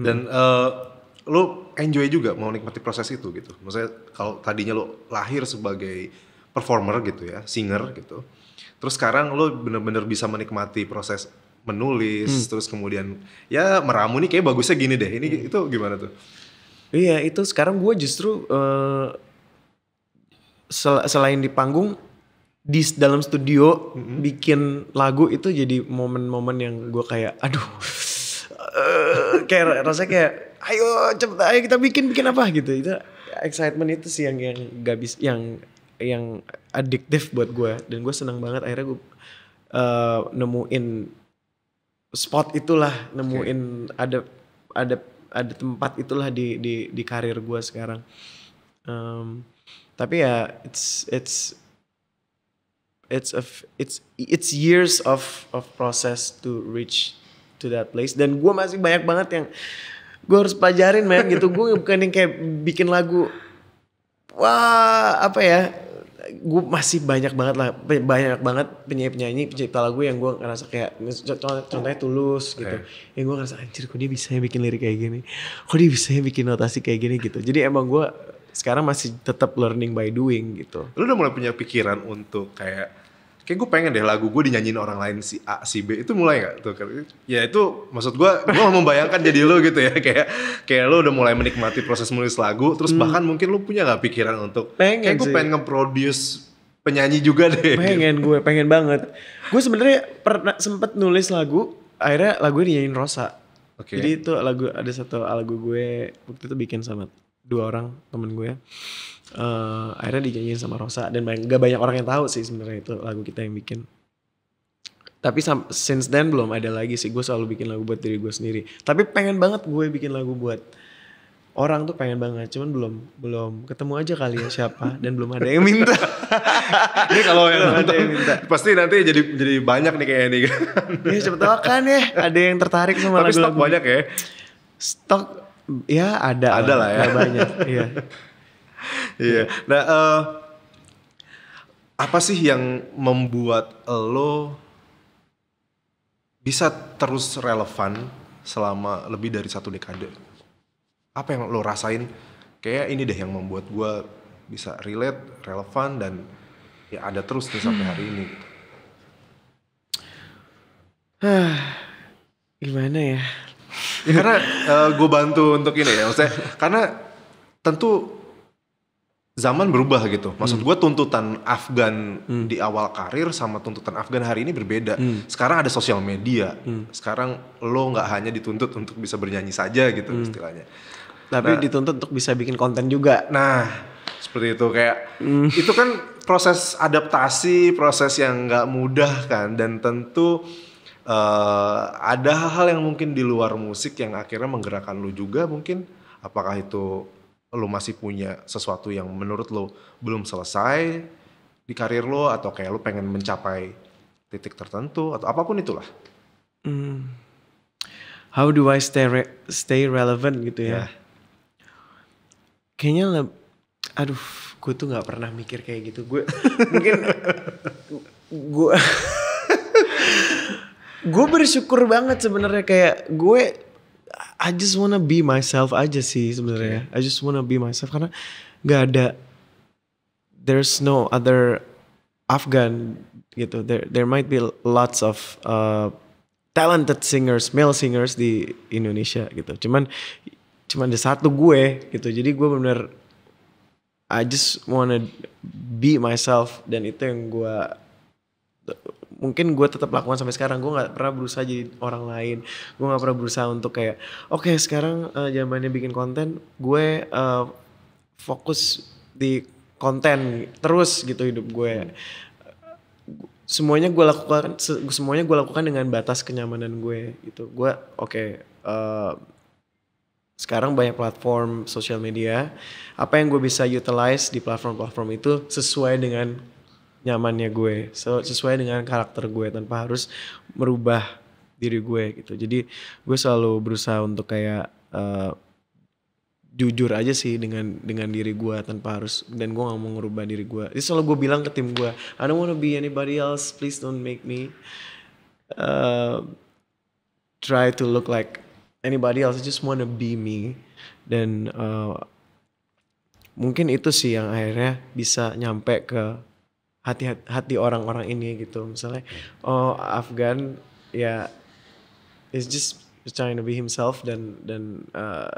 dan uh, lo enjoy juga mau nikmati proses itu gitu. Maksudnya kalau tadinya lo lahir sebagai performer gitu ya, singer gitu. Terus sekarang lo bener-bener bisa menikmati proses menulis, hmm. terus kemudian ya meramu nih kayak bagusnya gini deh. Ini hmm. itu gimana tuh? Iya itu sekarang gue justru uh, sel selain di panggung di dalam studio mm -hmm. bikin lagu itu jadi momen-momen yang gue kayak aduh uh, kayak rasanya kayak ayo cepet ayo kita bikin bikin apa gitu itu excitement itu sih yang yang gak bisa yang yang adiktif buat gue dan gue senang banget akhirnya gue uh, nemuin spot itulah nemuin okay. ada ada ada tempat itulah di di di karir gue sekarang um, tapi ya it's it's it's a it's it's years of of process to reach to that place dan gue masih banyak banget yang gue harus pelajarin man gitu gue bukan yang kayak bikin lagu wah apa ya gue masih banyak banget lah banyak banget penyanyi penyanyi pencipta lagu yang gue ngerasa kayak contohnya tulus gitu okay. yang gue ngerasa anjir kok dia bisa bikin lirik kayak gini kok dia bisa bikin notasi kayak gini gitu jadi emang gue sekarang masih tetap learning by doing gitu lu udah mulai punya pikiran untuk kayak kayak gue pengen deh lagu gue dinyanyiin orang lain si A si B itu mulai nggak tuh ya itu maksud gue gue membayangkan jadi lo gitu ya <laughs> kayak kayak lo udah mulai menikmati proses menulis lagu terus hmm. bahkan mungkin lo punya nggak pikiran untuk pengen kayak gue sih. pengen ngeproduce penyanyi juga deh gitu. pengen gitu. gue pengen banget gue sebenarnya pernah sempet nulis lagu akhirnya lagu dinyanyiin Rosa okay. jadi itu lagu ada satu lagu gue waktu itu bikin sama dua orang temen gue uh, akhirnya dinyanyiin sama Rosa dan banyak, gak banyak orang yang tahu sih sebenarnya itu lagu kita yang bikin tapi since then belum ada lagi sih gue selalu bikin lagu buat diri gue sendiri tapi pengen banget gue bikin lagu buat orang tuh pengen banget cuman belum belum ketemu aja kali ya siapa <laughs> dan belum ada yang minta ini kalau yang, nonton, ada yang minta pasti nanti jadi jadi banyak nih kayaknya nih ya siapa tahu kan ya ada yang tertarik sama tapi lagu-lagu stok banyak ya stok ya ada ada lah, ya banyak iya <laughs> Iya. iya. Nah, uh, apa sih yang membuat lo bisa terus relevan selama lebih dari satu dekade? Apa yang lo rasain? Kayak ini deh yang membuat gue bisa relate, relevan dan ya ada terus nih sampai hari ini. <sighs> Gimana ya? ya karena uh, eh, gue bantu untuk ini ya, maksudnya karena tentu zaman berubah gitu. Maksud hmm. gue tuntutan Afgan hmm. di awal karir sama tuntutan Afgan hari ini berbeda. Hmm. Sekarang ada sosial media. Hmm. Sekarang lo nggak hanya dituntut untuk bisa bernyanyi saja gitu hmm. istilahnya. Tapi nah, dituntut untuk bisa bikin konten juga. Nah, seperti itu kayak hmm. <laughs> itu kan proses adaptasi, proses yang nggak mudah kan dan tentu uh, ada hal-hal yang mungkin di luar musik yang akhirnya menggerakkan lu juga mungkin apakah itu lo masih punya sesuatu yang menurut lo belum selesai di karir lo atau kayak lo pengen mencapai titik tertentu atau apapun itulah. Hmm. How do I stay re stay relevant gitu ya? Yeah. Kayaknya leb aduh, gue tuh nggak pernah mikir kayak gitu. Gue <laughs> mungkin gue <laughs> gue bersyukur banget sebenarnya kayak gue I just wanna be myself aja sih sebenarnya. Okay. I just wanna be myself karena nggak ada there's no other Afghan gitu. There there might be lots of uh, talented singers, male singers di Indonesia gitu. Cuman cuman ada satu gue gitu. Jadi gue bener I just wanna be myself dan itu yang gue mungkin gue tetap lakukan sampai sekarang gue nggak pernah berusaha jadi orang lain gue nggak pernah berusaha untuk kayak oke okay, sekarang uh, zamannya bikin konten gue uh, fokus di konten terus gitu hidup gue hmm. semuanya gue lakukan semuanya gue lakukan dengan batas kenyamanan gue gitu gue oke okay, uh, eh, sekarang banyak platform sosial media apa yang gue bisa utilize di platform-platform itu sesuai dengan nyamannya gue sesuai dengan karakter gue tanpa harus merubah diri gue gitu jadi gue selalu berusaha untuk kayak uh, jujur aja sih dengan dengan diri gue tanpa harus dan gue gak mau ngerubah diri gue itu selalu gue bilang ke tim gue I don't wanna be anybody else please don't make me uh, try to look like anybody else I just wanna be me dan uh, mungkin itu sih yang akhirnya bisa nyampe ke hati hati orang-orang ini gitu misalnya oh Afgan ya yeah, is just trying to be himself dan dan uh,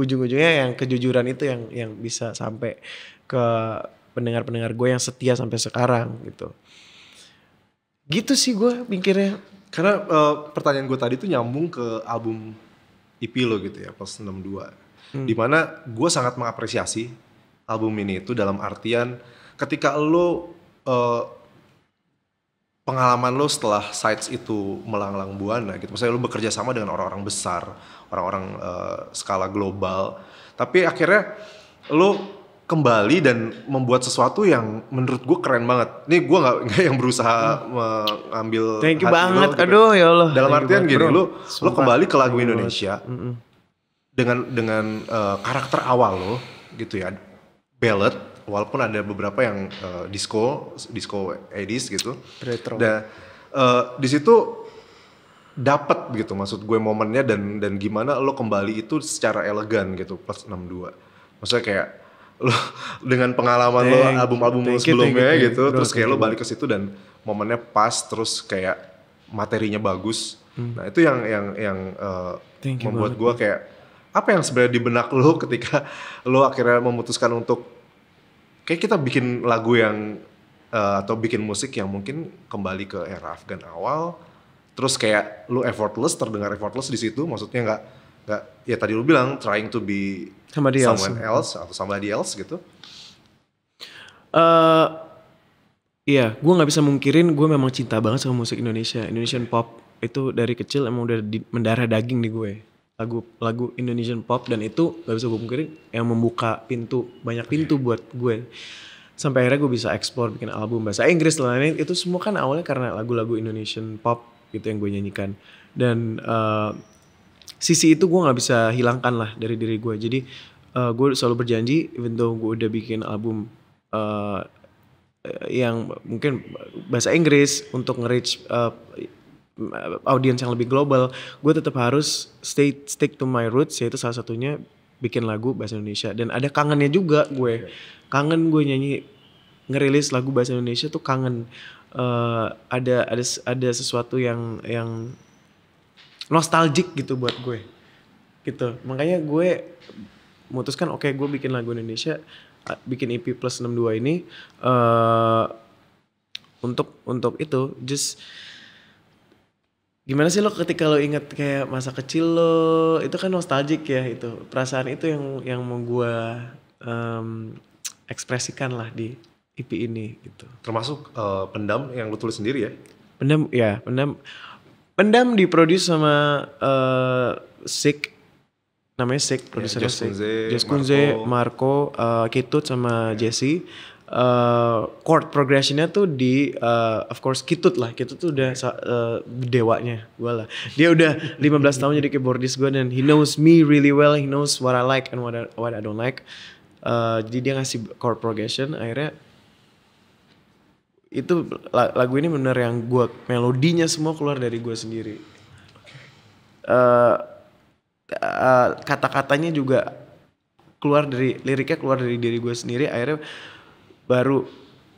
ujung-ujungnya yang kejujuran itu yang yang bisa sampai ke pendengar-pendengar gue yang setia sampai sekarang gitu gitu sih gue pikirnya karena uh, pertanyaan gue tadi tuh nyambung ke album EP lo gitu ya plus 62 hmm. dimana gue sangat mengapresiasi album ini itu dalam artian ketika lo uh, pengalaman lo setelah sites itu melanglang buana gitu. misalnya lo bekerja sama dengan orang-orang besar, orang-orang uh, skala global. Tapi akhirnya lo kembali dan membuat sesuatu yang menurut gue keren banget. Ini gue nggak <laughs> nggak yang berusaha hmm. mengambil. Thank you banget, lo, gitu. aduh ya Allah. Dalam Thank artian gini, lo lo kembali ke lagu Indonesia dengan dengan uh, karakter awal lo, gitu ya ballad walaupun ada beberapa yang uh, disco disco edis gitu retro dan uh, eh, di situ dapat gitu maksud gue momennya dan dan gimana lo kembali itu secara elegan gitu plus 62 maksudnya kayak lo <laughs> dengan pengalaman lo album-album lo sebelumnya you, gitu bro, terus kayak lo balik ke situ dan momennya pas terus kayak materinya bagus hmm. nah itu yang yang yang uh, membuat gue kayak apa yang sebenarnya di benak lo <laughs> ketika lo akhirnya memutuskan untuk kayak kita bikin lagu yang uh, atau bikin musik yang mungkin kembali ke era Afgan awal terus kayak lo effortless terdengar effortless di situ maksudnya nggak nggak ya tadi lo bilang trying to be somebody someone else, else atau somebody else gitu uh, iya gue nggak bisa mungkirin gue memang cinta banget sama musik Indonesia Indonesian pop itu dari kecil emang udah di, mendarah daging di gue lagu lagu Indonesian pop dan itu gak bisa gue pungkiri yang membuka pintu banyak pintu buat gue sampai akhirnya gue bisa ekspor bikin album bahasa Inggris lah ini itu semua kan awalnya karena lagu-lagu Indonesian pop gitu yang gue nyanyikan dan uh, sisi itu gue nggak bisa hilangkan lah dari diri gue jadi uh, eh, gue selalu berjanji even though gue udah bikin album uh, yang mungkin bahasa Inggris untuk nge-reach uh, Eh, audiens yang lebih global, gue tetap harus stay stick to my roots yaitu salah satunya bikin lagu bahasa Indonesia dan ada kangennya juga gue. Iya. Kangen gue nyanyi ngerilis lagu bahasa Indonesia tuh kangen uh, ada ada ada sesuatu yang yang nostalgic gitu buat gue. Gitu. Makanya gue memutuskan oke okay, gue bikin lagu Indonesia eh, bikin EP plus 62 ini uh, untuk untuk itu just gimana sih lo ketika lo inget kayak masa kecil lo itu kan nostalgic ya itu perasaan itu yang yang mau gue um, ekspresikan lah di EP ini gitu termasuk uh, pendam yang lo tulis sendiri ya pendam ya pendam pendam diproduksi sama uh, Sik namanya Sik ya, produsernya Sik Jaskunze Marco, Marco uh, eh, Kitut sama yeah. Jesse uh, chord progressionnya tuh di uh, of course Kitut lah Kitut tuh udah uh, dewanya gue lah dia udah 15 tahun jadi keyboardis gue dan he knows me really well he knows what I like and what I, what I don't like uh, jadi dia ngasih chord progression akhirnya itu lagu ini bener yang gue melodinya semua keluar dari gue sendiri uh, uh, kata-katanya juga keluar dari liriknya keluar dari diri gue sendiri akhirnya baru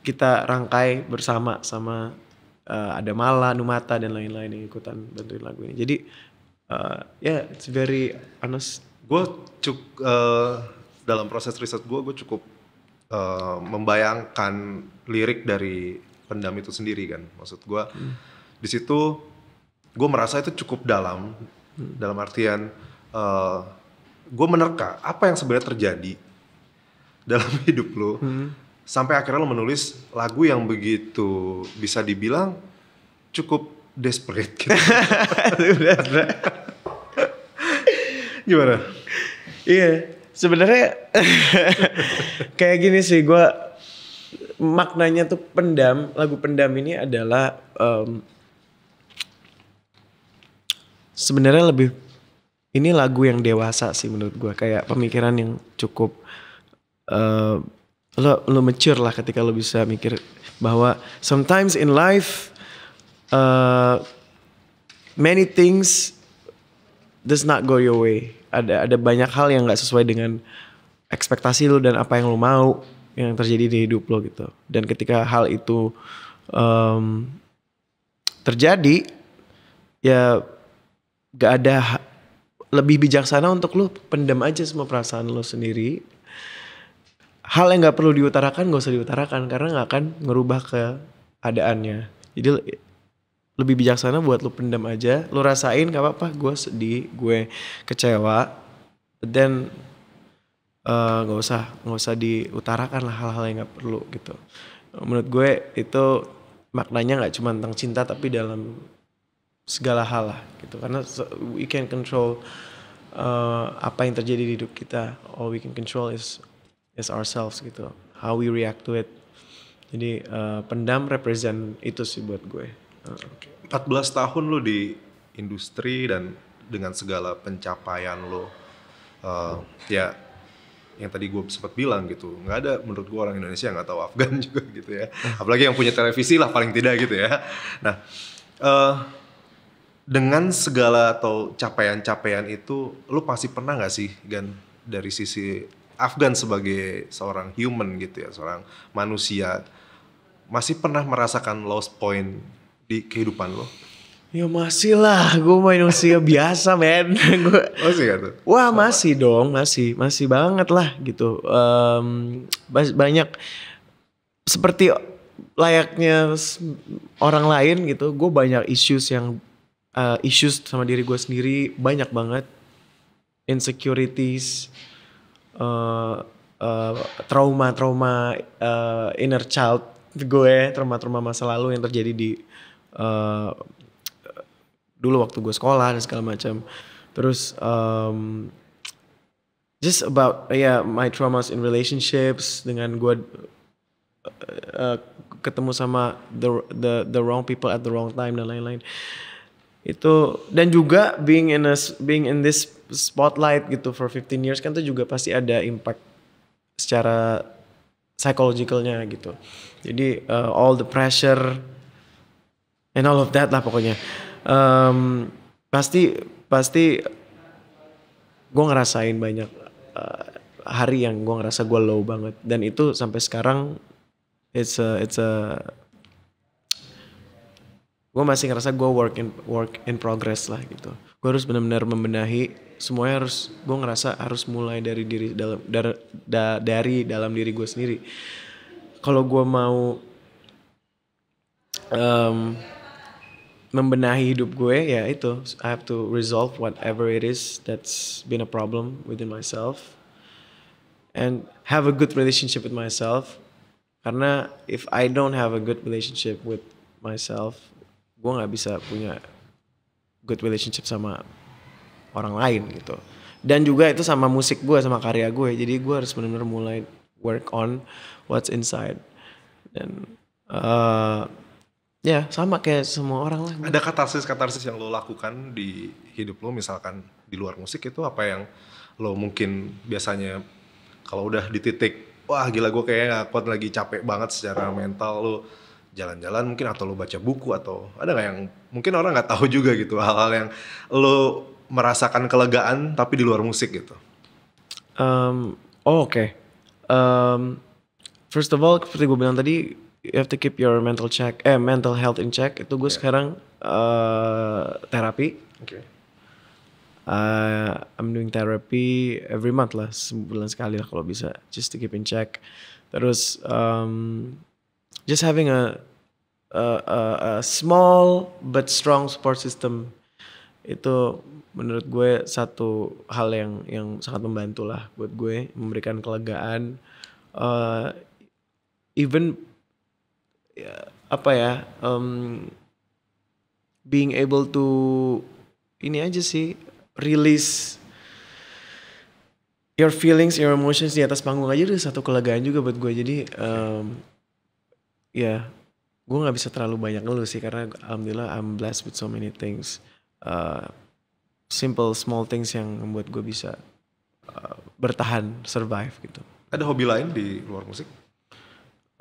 kita rangkai bersama sama uh, ada Mala, Numata dan lain-lain yang ikutan bantuin lagu ini. Jadi uh, ya yeah, it's very honest. Gue cuk uh, dalam proses riset gue gue cukup uh, membayangkan lirik dari pendam itu sendiri kan. Maksud gue hmm. di situ gue merasa itu cukup dalam hmm. dalam artian uh, gue menerka apa yang sebenarnya terjadi dalam <laughs> hidup lo. Hmm sampai akhirnya lo menulis lagu yang begitu bisa dibilang cukup desperate gitu. <laughs> Gimana? Iya, sebenarnya <laughs> kayak gini sih gue maknanya tuh pendam lagu pendam ini adalah um, sebenarnya lebih ini lagu yang dewasa sih menurut gue kayak pemikiran yang cukup uh, lo lo mature lah ketika lo bisa mikir bahwa sometimes in life uh, many things does not go your way ada ada banyak hal yang nggak sesuai dengan ekspektasi lo dan apa yang lo mau yang terjadi di hidup lo gitu dan ketika hal itu um, terjadi ya gak ada lebih bijaksana untuk lo pendam aja semua perasaan lo sendiri hal yang nggak perlu diutarakan gak usah diutarakan karena nggak akan ngerubah keadaannya jadi lebih bijaksana buat lu pendam aja lu rasain gak apa-apa gue sedih gue kecewa dan then eh, nggak uh, usah nggak usah diutarakan lah hal-hal yang nggak perlu gitu menurut gue itu maknanya nggak cuma tentang cinta tapi dalam segala hal lah gitu karena we can control uh, apa yang terjadi di hidup kita all we can control is is ourselves gitu how we react to it jadi uh, pendam represent itu sih buat gue uh. 14 tahun lo di industri dan dengan segala pencapaian lo uh, ya yang tadi gue sempat bilang gitu nggak ada menurut gue orang Indonesia yang nggak tahu Afgan <laughs> juga gitu ya apalagi yang punya televisi lah paling tidak gitu ya nah uh, dengan segala atau capaian-capaian itu lo pasti pernah nggak sih Gan dari sisi Afgan sebagai seorang human gitu ya, seorang manusia, masih pernah merasakan lost point di kehidupan lo? Ya masih lah, gue manusia <laughs> biasa men. <laughs> gua, masih gak tuh? Wah Sama. masih dong, masih, masih banget lah gitu. Um, banyak, seperti layaknya orang lain gitu, gue banyak issues yang uh, issues sama diri gue sendiri banyak banget insecurities uh, eh, eh, trauma-trauma uh, eh, inner child gue, trauma-trauma masa lalu yang terjadi di uh, dulu waktu gue sekolah dan segala macam. Terus um, just about uh, ya yeah, my traumas in relationships dengan gue uh, uh, ketemu sama the the the wrong people at the wrong time dan lain-lain itu dan juga being in a being in this spotlight gitu for 15 years kan itu juga pasti ada impact secara psychologicalnya gitu jadi uh, all the pressure and all of that lah pokoknya um, pasti pasti gue ngerasain banyak uh, hari yang gue ngerasa gue low banget dan itu sampai sekarang it's a it's a gue masih ngerasa gue work in work in progress lah gitu gue harus benar-benar membenahi semuanya harus gue ngerasa harus mulai dari diri dalam dar, da, dari dalam diri gue sendiri kalau gue mau um, membenahi hidup gue ya itu I have to resolve whatever it is that's been a problem within myself and have a good relationship with myself karena if I don't have a good relationship with myself gue nggak bisa punya good relationship sama orang lain gitu dan juga itu sama musik gue sama karya gue jadi gue harus benar-benar mulai work on what's inside dan uh, ya sama kayak semua orang lah ada katarsis katarsis yang lo lakukan di hidup lo misalkan di luar musik itu apa yang lo mungkin biasanya kalau udah di titik wah gila gue kayaknya gak kuat lagi capek banget secara mental lo jalan-jalan mungkin atau lo baca buku atau ada nggak yang mungkin orang nggak tahu juga gitu hal-hal yang lo merasakan kelegaan tapi di luar musik gitu? Um, oh oke. Okay. Um, first of all seperti gue bilang tadi you have to keep your mental check eh mental health in check itu gue yeah. sekarang uh, terapi. Oke. Okay. Uh, eh, I'm doing therapy every month lah sebulan sekali lah kalau bisa just to keep in check. Terus um, just having a a, a, small but strong support system itu menurut gue satu hal yang yang sangat membantu lah buat gue memberikan kelegaan uh, even ya, apa ya um, being able to ini aja sih release your feelings your emotions di atas panggung aja itu satu kelegaan juga buat gue jadi um, ya gue nggak bisa terlalu banyak ngeluh sih karena alhamdulillah I'm blessed with so many things uh, simple small things yang membuat gue bisa uh, bertahan survive gitu ada hobi lain di luar musik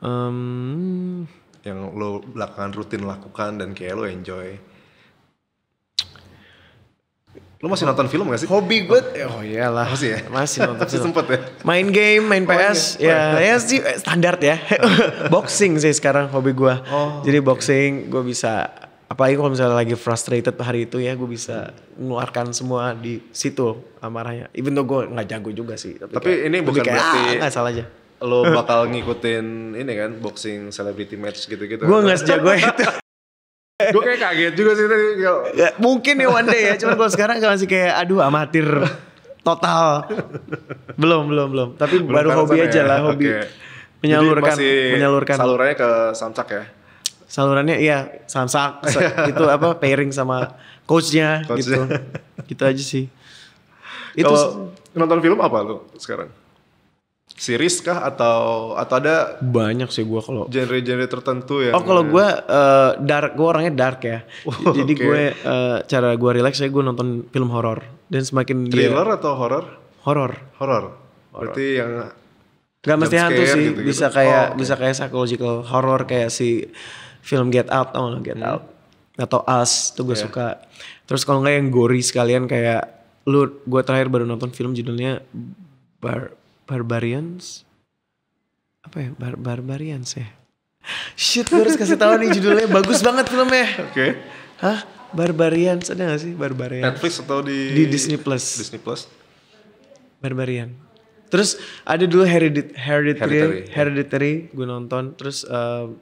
um, yang lo belakangan rutin lakukan dan kayak lo enjoy Lu masih nonton film gak sih? Hobi gue, oh. oh, iyalah. Masih ya? Masih nonton <laughs> film. sempet ya? Main game, main PS, oh, ya, oh, iya. ya sih eh, standar ya. Oh. <laughs> boxing sih sekarang hobi gue. Oh, Jadi boxing gue bisa, apalagi kalau misalnya lagi frustrated hari itu ya, gue bisa mengeluarkan semua di situ amarahnya. Even though gue gak jago juga sih. Tapi, tapi kayak, ini bukan kayak, berarti... Ah, gak salah aja lo bakal <laughs> ngikutin ini kan boxing celebrity match gitu-gitu. Gue gak sejago itu gue kayak kaget juga sih tadi. Ya, mungkin ya one day ya, cuman kalau sekarang masih kayak aduh amatir total. belum, belum, belum. Tapi belum baru hobi aja ya. lah, hobi. Okay. Menyalurkan menyalurkan salurannya ke Samsak ya. Salurannya iya Samsak itu apa pairing sama coachnya coach gitu. gitu aja sih. Itu nonton film apa lu sekarang? series kah atau atau ada banyak sih gue kalau genre-genre tertentu ya oh kalau ya? gue uh, dark gue orangnya dark ya <laughs> oh, jadi okay. gue uh, cara gue relax ya gue nonton film horor dan semakin thriller dia, atau horor horor horor berarti yang Gak mesti hantu sih gitu, bisa kayak oh, okay. bisa kayak psychological horror kayak si film Get Out atau gak Get hmm. Out atau Us tuh gue yeah. suka terus kalau nggak yang gori sekalian kayak lu gue terakhir baru nonton film judulnya Bar Barbarians apa ya Bar Barbarians ya <laughs> shit gue harus kasih tahu nih judulnya bagus banget filmnya oke okay. hah Barbarians ada gak sih Barbarians Netflix atau di di Disney Plus Disney Plus Barbarian terus ada dulu Heredit Hereditary Hereditary, ya. Hereditary gue nonton terus uh,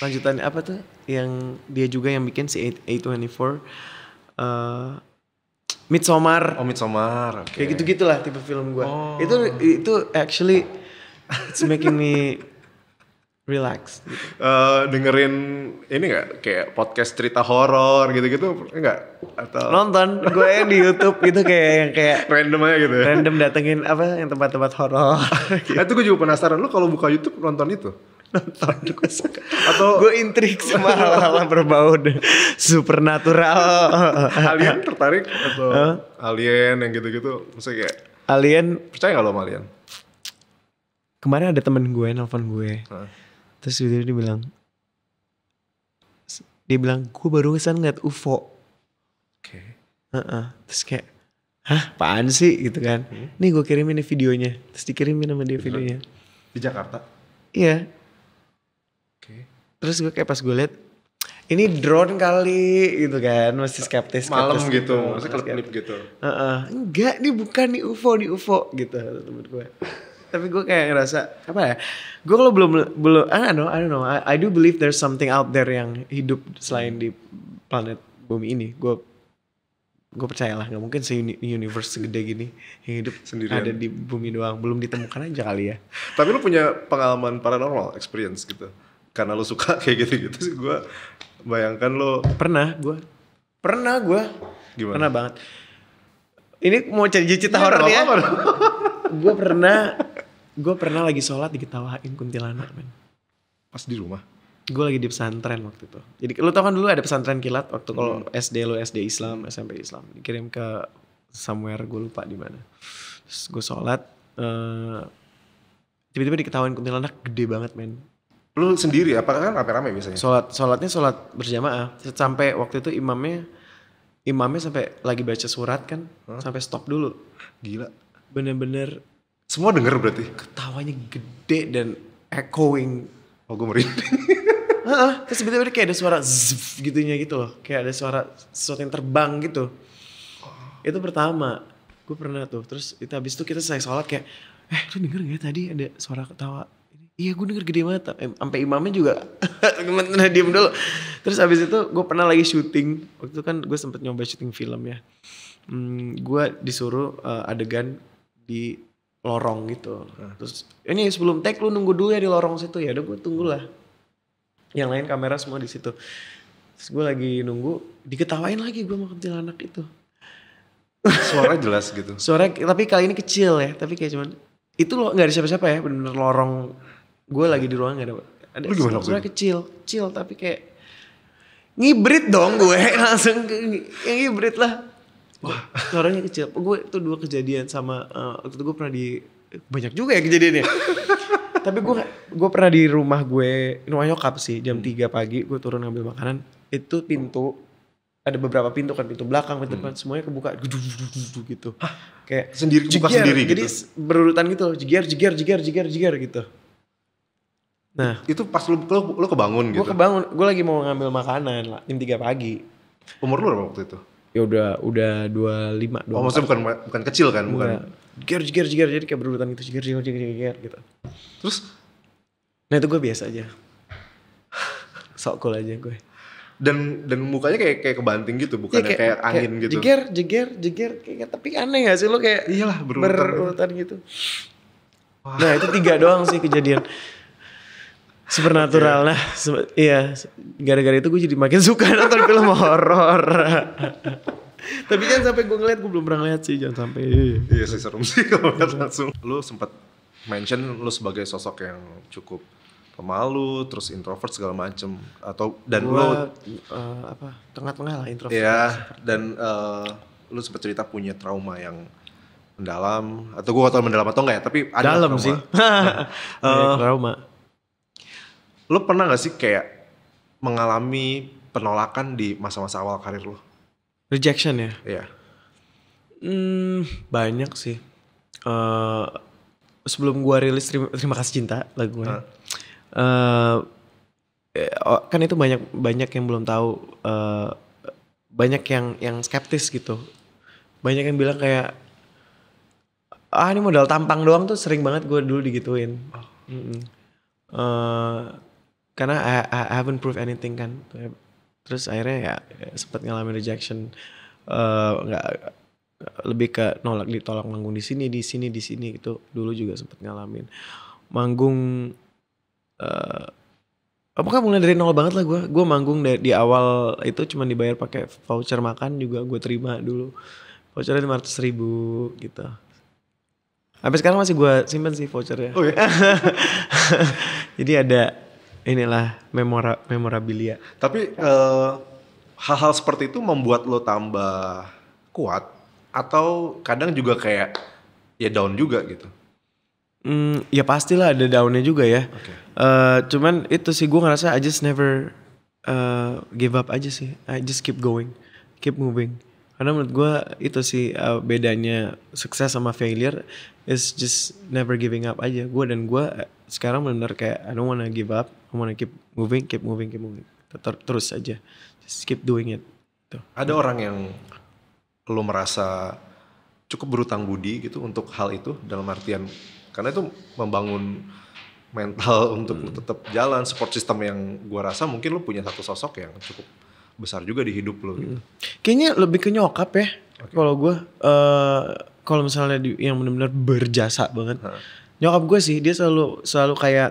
lanjutannya apa tuh yang dia juga yang bikin si A A24 uh, Midsommar. Oh Midsommar. Okay. Kayak gitu gitulah tipe film gue. Oh. Itu itu actually it's making me relax. Uh, dengerin ini nggak kayak podcast cerita horor gitu-gitu enggak atau nonton gue di YouTube gitu kayak yang kayak random aja gitu. Ya? Random datengin apa yang tempat-tempat horor. gitu. <laughs> Nah, itu gue juga penasaran lu kalau buka YouTube nonton itu nonton gue suka atau gue intrik sama hal-hal berbau supernatural alien tertarik atau huh? alien yang gitu-gitu maksudnya kayak alien percaya gak lo sama alien kemarin ada temen gue nelfon gue huh? terus dia bilang dia bilang gue baru kesan ngeliat UFO oke okay. uh -uh. terus kayak hah apaan sih gitu kan hmm. nih gue kirimin nih videonya terus dikirimin sama dia videonya di Jakarta iya terus gue kayak pas gue liat ini drone kali gitu kan masih skeptis, skeptis malam gitu, gitu. masih kelip gitu uh -uh. enggak ini bukan nih UFO nih UFO gitu temen gue tapi gue kayak ngerasa apa ya gue kalau belum belum I don't know I don't know I, I do believe there's something out there yang hidup selain di planet bumi ini gue gue percayalah nggak mungkin si universe segede gini yang hidup sendiri ada di bumi doang belum ditemukan aja kali ya tapi lu punya pengalaman paranormal experience gitu karena lo suka <laughs> kayak gitu-gitu sih gue bayangkan lo pernah gue pernah gue gimana pernah banget ini mau cari cerita iya, horor ya, <laughs> gue pernah gue pernah lagi sholat diketawain kuntilanak men pas di rumah gue lagi di pesantren waktu itu jadi lo tau kan dulu ada pesantren kilat waktu kalau hmm. SD lo SD Islam SMP Islam dikirim ke somewhere gue lupa di mana terus gue sholat uh, tiba-tiba diketawain kuntilanak gede banget men Lu sendiri apakah kan rame-rame biasanya? Sholat, sholatnya sholat berjamaah. Sampai waktu itu imamnya, imamnya sampai lagi baca surat kan, hmm? sampai stop dulu. Gila. Bener-bener. Semua denger berarti? Ketawanya gede dan echoing. Oh gue merinding. <laughs> Heeh, terus tiba-tiba kayak ada suara zzz gitunya gitu loh. Kayak ada suara sesuatu yang terbang gitu. Itu pertama. Gue pernah tuh. Terus itu habis itu kita selesai sholat kayak, eh lu denger gak ya tadi ada suara ketawa Iya gue denger gede banget. Sampai imamnya juga. temen <laughs> diem dulu. Terus abis itu gue pernah lagi syuting. Waktu itu kan gue sempet nyoba syuting film ya. Hmm, gue disuruh uh, adegan di lorong gitu. Nah, terus ini sebelum take lu nunggu dulu ya di lorong situ. Ya udah gue tunggulah. Yang lain kamera semua di situ. Terus gue lagi nunggu. Diketawain lagi gue sama anak itu. Suara jelas gitu. Suara tapi kali ini kecil ya. Tapi kayak cuman. Itu lo gak ada siapa-siapa ya. Bener-bener lorong gue lagi di ruangan ada ada suara kecil kecil tapi kayak ngibrit dong gue <laughs> langsung yang ngibrit lah Wah. suaranya kecil gue itu dua kejadian sama uh, waktu itu gue pernah di banyak juga ya kejadiannya <laughs> tapi gue gue pernah di rumah gue rumah nyokap sih jam 3 hmm. pagi gue turun ngambil makanan itu pintu ada beberapa pintu kan pintu belakang pintu hmm. semuanya kebuka gitu Hah? kayak sendiri kebuka jiger, sendiri gitu jadi berurutan gitu jiger jiger jiger jiger jiger gitu Nah, itu pas lu lu, lu kebangun gitu. Gue kebangun, gue lagi mau ngambil makanan lah, jam 3 pagi. Umur lu berapa waktu itu? Ya udah udah 25, 24. Oh, maksudnya bukan bukan kecil kan, bukan. Ger ger ger jadi kayak berurutan gitu, ger ger ger ger gitu. Terus Nah, itu gue biasa aja. <sighs> Sok cool aja gue. Dan dan mukanya kayak kayak kebanting gitu, iya, bukan ya, kayak, kayak angin kayak gitu. Jeger jeger jeger kayak tapi aneh gak sih lo kayak Iyalah, berurutan, berurutan gitu. gitu. Nah, itu tiga doang sih kejadian. <laughs> supernatural okay. Iya. nah se iya gara-gara itu gue jadi makin suka nonton film horor tapi kan sampai gue ngeliat gue belum pernah ngeliat sih jangan sampai iya sih serem sih kalau ngeliat langsung lu sempat mention lu sebagai sosok yang cukup pemalu terus introvert segala macem atau dan gua, lu uh, apa tengah-tengah lah introvert ya dan uh, lu sempat cerita punya trauma yang mendalam atau gue gak tau mendalam atau enggak ya tapi ada dalam sih nah, uh, <laughs> trauma Lo pernah gak sih kayak mengalami penolakan di masa-masa awal karir lo? Rejection ya? Iya. Hmm, banyak sih. Uh, sebelum gua rilis terima, kasih cinta lagunya. Uh. Uh, eh, eh, oh, kan itu banyak banyak yang belum tahu uh, banyak yang yang skeptis gitu. Banyak yang bilang kayak ah ini modal tampang doang tuh sering banget gue dulu digituin. Oh. Mm -mm. Uh, karena I, I, I haven't proved anything kan terus akhirnya ya, ya sempat ngalami rejection eh, nggak uh, lebih ke nolak ditolak manggung di sini di sini di sini itu dulu juga sempat ngalamin manggung uh, apakah mulai dari nol banget lah gue gue manggung dari, di awal itu cuma dibayar pakai voucher makan juga gue terima dulu vouchernya lima ratus ribu gitu sampai sekarang masih gue simpen sih vouchernya oh, iya? <laughs> jadi ada inilah memora memorabilia. Tapi hal eh, hal-hal seperti itu membuat lo tambah kuat atau kadang juga kayak ya down juga gitu. Hmm, ya pastilah ada daunnya juga ya. Okay. Uh, eh, cuman itu sih gue ngerasa I just never uh, give up aja sih. I just keep going, keep moving. Karena menurut gue itu sih uh, bedanya sukses sama failure is just never giving up aja. Gue dan gue sekarang benar kayak I don't wanna give up. I wanna keep moving, keep moving, keep moving. Ter terus aja. Just keep doing it. Tuh. Ada orang yang lo merasa cukup berutang budi gitu untuk hal itu dalam artian karena itu membangun mental <laughs> untuk hmm. tetap jalan support system yang gua rasa mungkin lo punya satu sosok yang cukup besar juga di hidup lo. gitu. Hmm. Kayaknya lebih ke nyokap ya. Okay. Kalau gua uh, kalau misalnya yang benar-benar berjasa banget. Hmm. Nyokap gue sih dia selalu selalu kayak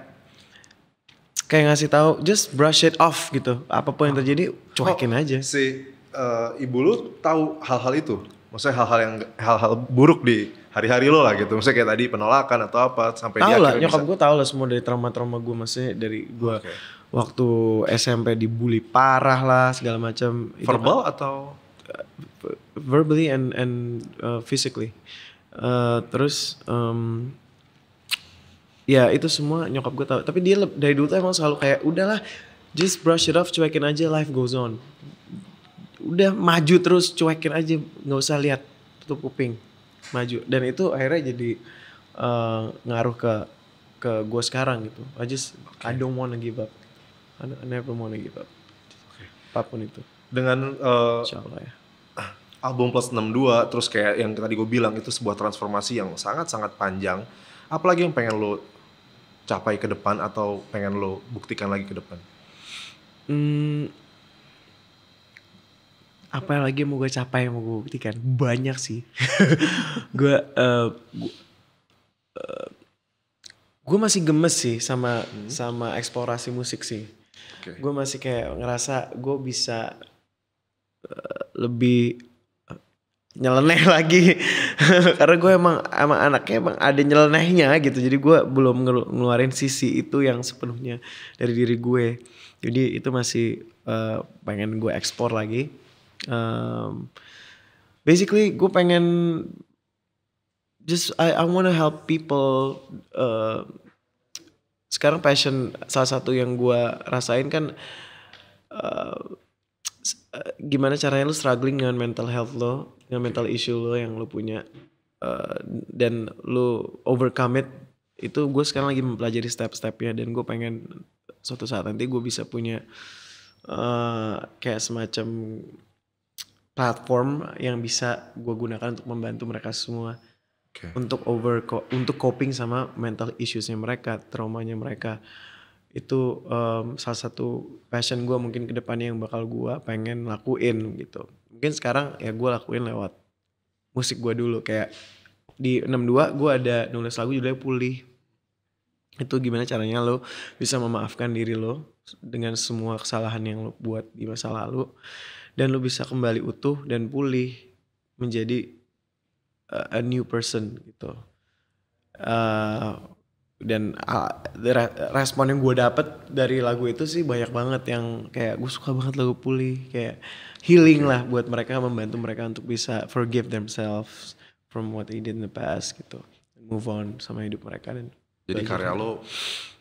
kayak ngasih tahu just brush it off gitu apapun yang terjadi cuekin oh, aja si uh, ibu lu tahu hal-hal itu maksudnya hal-hal yang hal-hal buruk di hari-hari lo lah gitu maksudnya kayak tadi penolakan atau apa sampai tahu lah nyokap gue tahu lah semua dari trauma-trauma gue maksudnya dari gue okay. waktu SMP dibully parah lah segala macam verbal itu, atau verbally and and uh, physically uh, terus um, ya itu semua nyokap gue tau. tapi dia dari dulu tuh emang selalu kayak udahlah just brush it off cuekin aja life goes on udah maju terus cuekin aja nggak usah lihat tutup kuping maju dan itu akhirnya jadi uh, ngaruh ke ke gue sekarang gitu I just okay. I don't wanna give up I, never wanna give up okay. apapun itu dengan uh, eh, Allah, ya album plus 62 terus kayak yang tadi gue bilang itu sebuah transformasi yang sangat-sangat panjang apalagi yang pengen lo capai ke depan atau pengen lo buktikan lagi ke depan? Hmm, apa lagi yang mau gue capai yang mau gue buktikan banyak sih <laughs> gue uh, gue uh, masih gemes sih sama hmm. sama eksplorasi musik sih okay. gue masih kayak ngerasa gue bisa uh, lebih nyeleneh <laughs> lagi karena gue emang emang anaknya emang ada nyelenehnya gitu jadi gue belum ngeluarin sisi itu yang sepenuhnya dari diri gue jadi itu masih uh, pengen gue ekspor lagi um, basically gue pengen just I I wanna help people uh, sekarang passion salah satu yang gue rasain kan eh, Eh, gimana caranya lu struggling dengan mental health lo, dengan mental issue lo yang lu punya uh, dan lu overcome it itu gue sekarang lagi mempelajari step-stepnya dan gue pengen suatu saat nanti gue bisa punya uh, kayak semacam platform yang bisa gue gunakan untuk membantu mereka semua okay. untuk over untuk coping sama mental issuesnya mereka traumanya mereka itu um, salah satu passion gue mungkin kedepannya yang bakal gue pengen lakuin gitu mungkin sekarang ya gue lakuin lewat musik gue dulu kayak di 62 gue ada nulis lagu judulnya Pulih itu gimana caranya lo bisa memaafkan diri lo dengan semua kesalahan yang lo buat di masa lalu dan lo bisa kembali utuh dan pulih menjadi eh, a, new person gitu eh, dan uh, respon yang gue dapet dari lagu itu sih banyak banget yang kayak gue suka banget lagu pulih kayak healing lah buat mereka membantu mereka untuk bisa forgive themselves from what they did in the past gitu move on sama hidup mereka dan jadi karya lo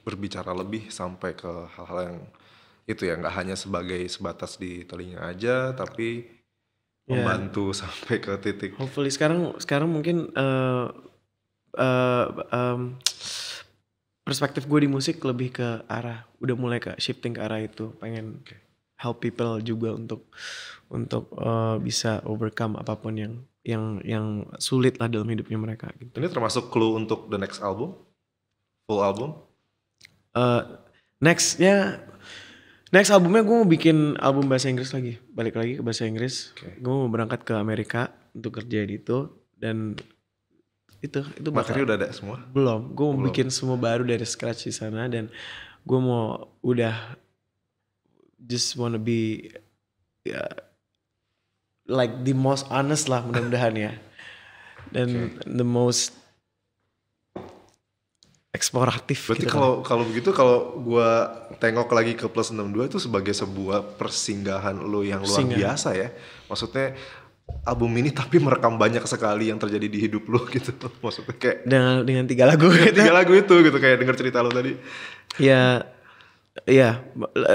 berbicara lebih sampai ke hal-hal yang itu ya nggak hanya sebagai sebatas di telinga aja tapi yeah. membantu <laughs> sampai ke titik hopefully sekarang sekarang mungkin uh, uh, um, perspektif gue di musik lebih ke arah udah mulai ke shifting ke arah itu pengen okay. help people juga untuk untuk uh, bisa overcome apapun yang yang yang sulit lah dalam hidupnya mereka gitu. Ini termasuk clue untuk the next album? Full album? Uh, nextnya next albumnya gue mau bikin album bahasa Inggris lagi balik lagi ke bahasa Inggris okay. gue mau berangkat ke Amerika untuk kerja di itu dan itu itu materi udah ada semua belum gue mau bikin semua baru dari scratch di sana dan gue mau udah just wanna be ya, like the most honest lah mudah-mudahan ya <laughs> dan okay. the most eksploratif. Berarti gitu. kalau gitu. kalau begitu kalau gue tengok lagi ke plus 62 itu sebagai sebuah persinggahan lo yang luar biasa ya. Maksudnya album ini tapi merekam banyak sekali yang terjadi di hidup lo <laughs> gitu maksudnya kayak dengan dengan tiga lagu dengan gitu. tiga lagu itu gitu kayak denger cerita lo tadi ya ya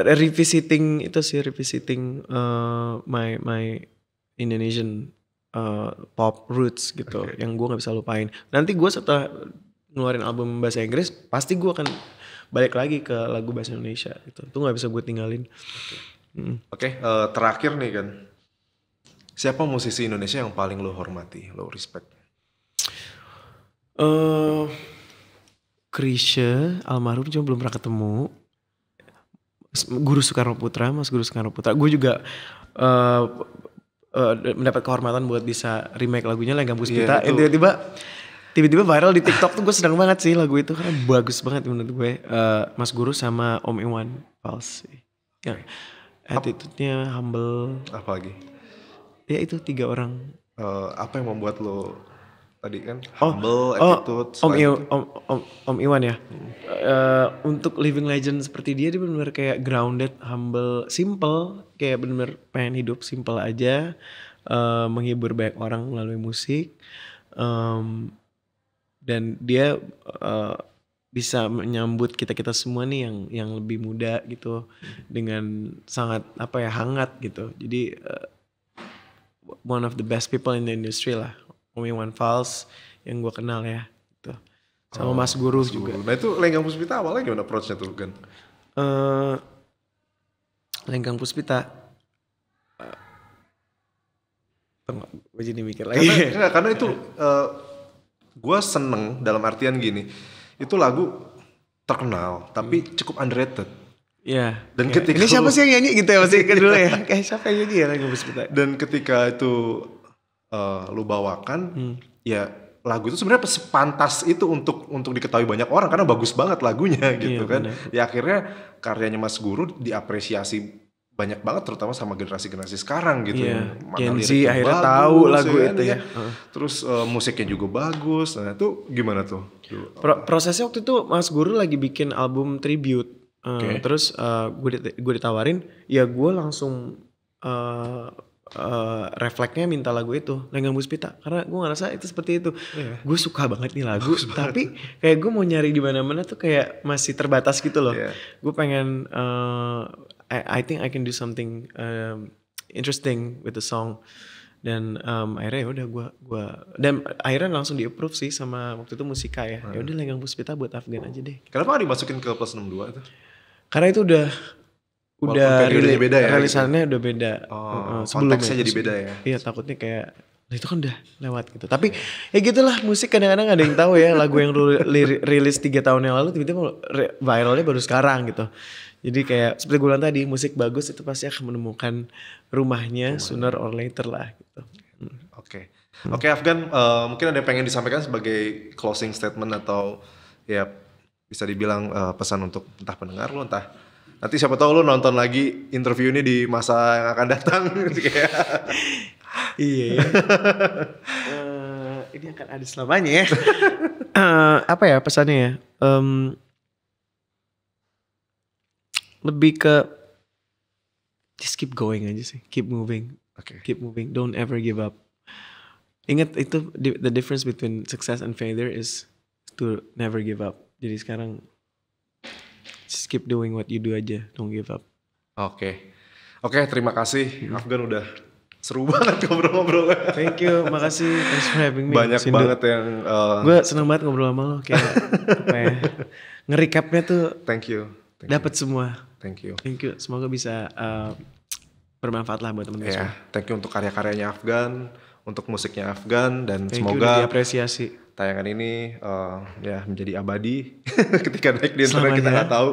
revisiting itu sih revisiting uh, my my Indonesian uh, pop roots gitu okay. yang gue nggak bisa lupain nanti gue setelah ngeluarin album bahasa Inggris pasti gue akan balik lagi ke lagu bahasa Indonesia gitu itu nggak bisa gue tinggalin oke okay. hmm. okay, uh, eh, terakhir nih kan Siapa musisi Indonesia yang paling lo hormati, lo respect? Uh, eh, Krisya almarhum cuma belum pernah ketemu. Guru Soekarno Putra, Mas Guru Soekarno Putra. Gue juga uh, uh, mendapat kehormatan buat bisa remake lagunya Lenggang Bus kita. Yeah, iya, tiba-tiba tiba-tiba viral di TikTok tuh gue sedang banget sih lagu itu karena bagus banget menurut gue. Uh, Mas Guru sama Om Iwan Fals sih. Ya, attitude-nya humble. Apalagi? ya itu tiga orang uh, apa yang membuat lo tadi kan oh, humble oh, attitude om, Iw, om om om Iwan ya hmm. uh, untuk living legend seperti dia dia benar-benar kayak grounded humble simple kayak benar-benar pengen hidup simple aja uh, menghibur banyak orang melalui musik um, dan dia uh, bisa menyambut kita kita semua nih yang yang lebih muda gitu hmm. dengan sangat apa ya hangat gitu jadi uh, one of the best people in the industry lah Umi One Falls yang gue kenal ya itu. sama oh, Mas Guru mas juga Guru. nah itu Lenggang Puspita awalnya gimana approachnya tuh kan uh, Lenggang Puspita uh, tunggu gue jadi mikir lagi karena, karena itu uh, eh, gue seneng dalam artian gini itu lagu terkenal tapi hmm. cukup underrated Iya. Dan ya. ketika ini siapa sih yang nyanyi gitu ya masih iya. dulu ya? Kayak siapa yang nyanyi ya lagu Puspita? Dan ketika itu uh, lu bawakan, hmm. ya lagu itu sebenarnya sepantas itu untuk untuk diketahui banyak orang karena bagus banget lagunya <laughs> gitu iya, kan. Bener. Ya akhirnya karyanya Mas Guru diapresiasi banyak banget terutama sama generasi-generasi sekarang gitu. Iya. Ya. Gen Z akhirnya bagus, tahu ya lagu ya, itu ya. ya. Terus uh, musiknya juga bagus. Nah, itu gimana tuh? Pro prosesnya waktu itu Mas Guru lagi bikin album tribute Eh, okay. terus uh, eh, gue di, gue ditawarin ya gue langsung uh, uh, refleksnya minta lagu itu Lenggang buspita karena gue ngerasa itu seperti itu yeah. gue suka banget nih lagu Bagus tapi kayak gue mau nyari di mana-mana tuh kayak masih terbatas gitu loh yeah. gue pengen uh, I, I think I can do something um, interesting with the song dan um, akhirnya ya udah gue gua dan akhirnya langsung di approve sih sama waktu itu musika ya hmm. ya udah Lenggang buspita buat Afgan aja deh kenapa dimasukin ke plus dua itu karena itu udah udah rili beda ya, rilisannya gitu. udah beda. Oh, uh, konteksnya jadi beda ya. Iya, takutnya kayak nah itu kan udah lewat gitu. Tapi ya gitulah musik kadang-kadang ada yang tahu ya lagu yang rilis tiga tahun yang lalu tiba-tiba viralnya baru sekarang gitu. Jadi kayak seperti gue bilang tadi musik bagus itu pasti akan menemukan rumahnya oh, sooner or later lah gitu. Hmm. Oke. Okay. Oke okay, Afgan, uh, mungkin ada yang pengen disampaikan sebagai closing statement atau ya bisa dibilang uh, pesan untuk entah pendengar lu entah nanti siapa tahu lu nonton lagi interview ini di masa yang akan datang <laughs> gitu iya uh, <laughs> ini akan ada selamanya ya uh, apa ya pesannya ya um, lebih ke just keep going aja sih keep moving okay. keep moving don't ever give up ingat itu the difference between success and failure is to never give up jadi sekarang skip doing what you do aja, don't give up. Oke. Okay. Oke, okay, terima kasih hmm. Afgan udah seru <laughs> banget ngobrol ngobrol Thank you, makasih. Thanks for having me. Banyak Sindu. banget yang uh... Eh, gue seneng banget ngobrol sama lo kayak ya, ngerikapnya tuh. Thank you. Thank dapat you. semua. Thank you. Thank you. Semoga bisa uh, bermanfaat lah buat teman-teman. Yeah, semua. thank you untuk karya-karyanya Afgan, untuk musiknya Afgan dan thank semoga you diapresiasi tayangan ini uh, ya menjadi abadi <laughs> ketika naik di internet kita nggak ya. tahu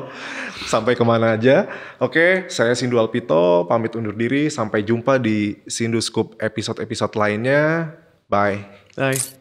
sampai kemana aja. Oke, saya Sindu Alpito pamit undur diri sampai jumpa di Sindu Scoop episode-episode lainnya. Bye. Bye.